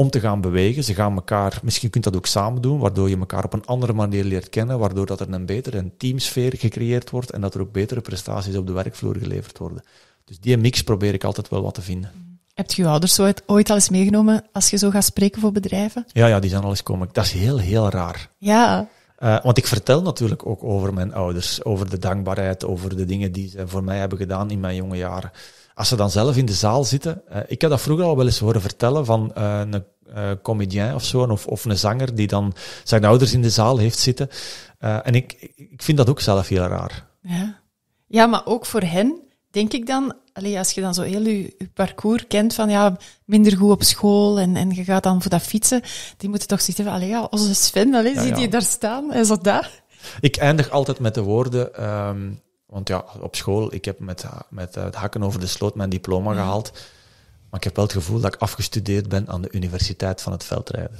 om te gaan bewegen. Ze gaan elkaar, misschien kunt dat ook samen doen, waardoor je elkaar op een andere manier leert kennen, waardoor dat er een betere teamsfeer gecreëerd wordt en dat er ook betere prestaties op de werkvloer geleverd worden. Dus die mix probeer ik altijd wel wat te vinden. Hebt je ouders ooit al eens meegenomen als je zo gaat spreken voor bedrijven? Ja, ja die zijn al eens komen. Dat is heel, heel raar. Ja. Eh, want ik vertel natuurlijk ook over mijn ouders, over de dankbaarheid, over de dingen die ze voor mij hebben gedaan in mijn jonge jaren als ze dan zelf in de zaal zitten. Eh, ik heb dat vroeger al wel eens horen vertellen van eh, een uh, eh, comedien of zo, of, of een zanger die dan zijn ouders in de zaal heeft zitten. en ik, ik vind dat ook zelf heel raar. Ja, ja maar ook voor hen, denk ik dan, allee, als je dan zo heel je, parcours kent van ja, minder goed op school en, en je gaat dan voor dat fietsen, die moeten toch zitten van, allee, ja, onze Sven, allee, ja, die daar staan en zo daar. Ik eindig altijd met de woorden, ehm, want ja, op school, ik heb met, met eh, het hakken over de sloot mijn diploma mm. gehaald. Maar ik heb wel het gevoel dat ik afgestudeerd ben aan de Universiteit van het Veldrijden.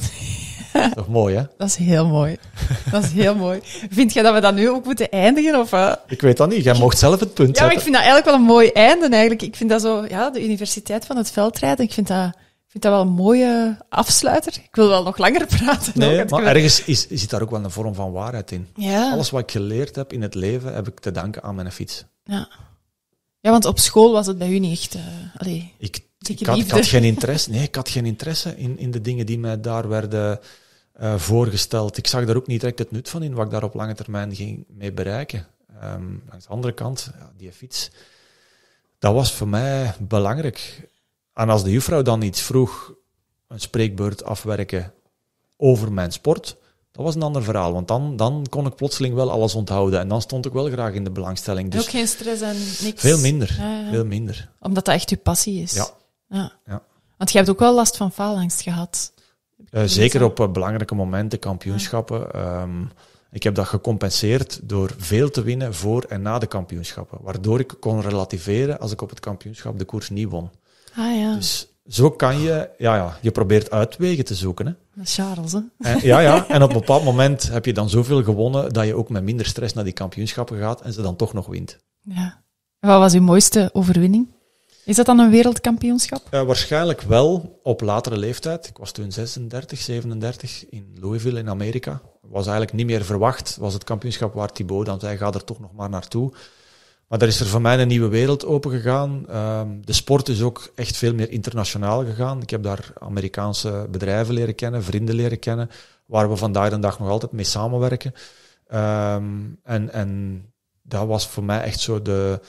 dat *laughs* toch mooi, hè? Dat is heel mooi. Dat is heel mooi. Vind jij dat we dat nu ook moeten eindigen? Of, eh? Ik weet dat niet. Jij mocht zelf het punt ja, Ja, ik vind dat eigenlijk wel een mooi einde eigenlijk. Ik vind dat zo, ja, de Universiteit van het Veldrijden. Ik vind dat vind dat wel een mooie afsluiter. Ik wil wel nog langer *laughs* praten. Nee, maar ergens is, zit daar ook wel een vorm van waarheid in. Ja. Alles wat ik geleerd heb in het leven, heb ik te danken aan mijn fiets. Ja, ja want op school was het bij u niet echt... Uh, ik, ik, had, geen *laughs* interesse, nee, ik had geen interesse in, in de dingen die mij daar werden eh, voorgesteld. Ik zag daar ook niet direct het nut van in, wat ik daar op lange termijn ging mee bereiken. Um, ehm, aan de andere kant, ja, die fiets... Dat was voor mij belangrijk. En als de juffrouw dan iets vroeg, een spreekbeurt afwerken over mijn sport, dat was een ander verhaal. Want dan, dan kon ik plotseling wel alles onthouden. En dan stond ik wel graag in de belangstelling. Dus ook geen stress en niks. Veel minder. Veel minder. Omdat dat echt je passie is. Ja. ja. Want je hebt ook wel last van faalangst gehad. Eh, zeker op eh, belangrijke momenten, kampioenschappen. Ehm, ik heb dat gecompenseerd door veel te winnen voor en na de kampioenschappen. Waardoor ik kon relativeren als ik op het kampioenschap de koers niet won. Ah, ja. Dus zo kan je, ja, ja, je probeert uitwegen te zoeken. Hè. Charles, hè? En, ja, ja. *laughs* En op een bepaald moment heb je dan zoveel gewonnen dat je ook met minder stress naar die kampioenschappen gaat en ze dan toch nog wint. Ja. Wat was uw mooiste overwinning? Is dat dan een wereldkampioenschap? Eh, waarschijnlijk wel op latere leeftijd. Ik was toen 36, 37 in Louisville in Amerika. Was eigenlijk niet meer verwacht. Was het kampioenschap waar Thibaut dan zei: ga er toch nog maar naartoe. Maar daar is er voor mij een nieuwe wereld open gegaan. Ehm, de sport is ook echt veel meer internationaal gegaan. Ik heb daar Amerikaanse bedrijven leren kennen, vrienden leren kennen, waar we vandaag de dag nog altijd mee samenwerken. Ehm, en, en dat was voor mij echt zo de,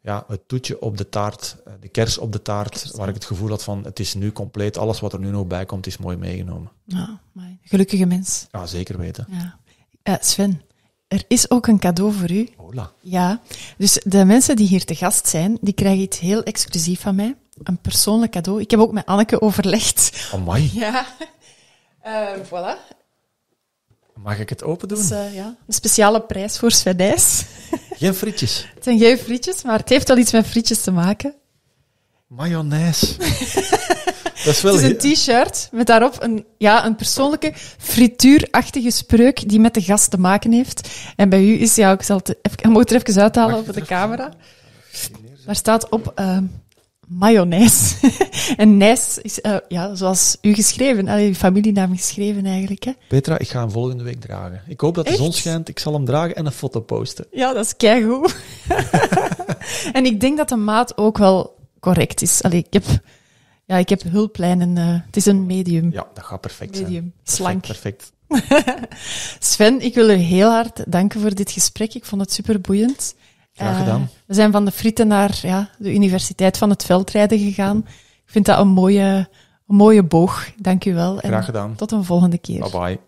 ja, het toetje op de taart, eh, de kers op de taart, waar ik het gevoel had van het is nu compleet, alles wat er nu nog bij komt is mooi meegenomen. Ja, ah, gelukkige mens. Ja, zeker weten. Ja. Sven, er is ook een cadeau voor u. Hola. Ja, dus de mensen die hier te gast zijn, die krijgen iets heel exclusief van mij. Een persoonlijk cadeau. Ik heb ook met Anneke overlegd. Amai. *laughs* Ja. Uh, voilà. Mag ik het open doen? Dus, ja, een speciale prijs voor Svedijs. *laughs* Geen frietjes? Het zijn geen frietjes, maar het heeft wel iets met frietjes te maken. Mayonaise. *laughs* het is een t-shirt met daarop een, ja, een persoonlijke frituurachtige spreuk die met de gast te maken heeft. En bij u is, ja, ik zal het even, ik moet er even uithalen over de camera. Daar staat op uh, mayonaise. *laughs* en nijs is, eh, ja, zoals u geschreven, uw familienaam geschreven eigenlijk. Hè? Petra, ik ga hem volgende week dragen. Ik hoop dat de zon schijnt, ik zal hem dragen en een foto posten. Ja, dat is keigoed. *laughs* en ik denk dat de maat ook wel correct is. Allee, ik heb ja, ik heb hulplijnen. Uh, eh, het is een medium. Ja, dat gaat perfect medium. Slank. Perfect. *laughs* Sven, ik wil u heel hard danken voor dit gesprek. Ik vond het super boeiend. Graag eh, gedaan. we zijn van de frieten naar ja, de Universiteit van het Veldrijden gegaan. Ik vind dat een mooie, een mooie boog. Dank u wel. Graag gedaan. En tot een volgende keer. Bye bye.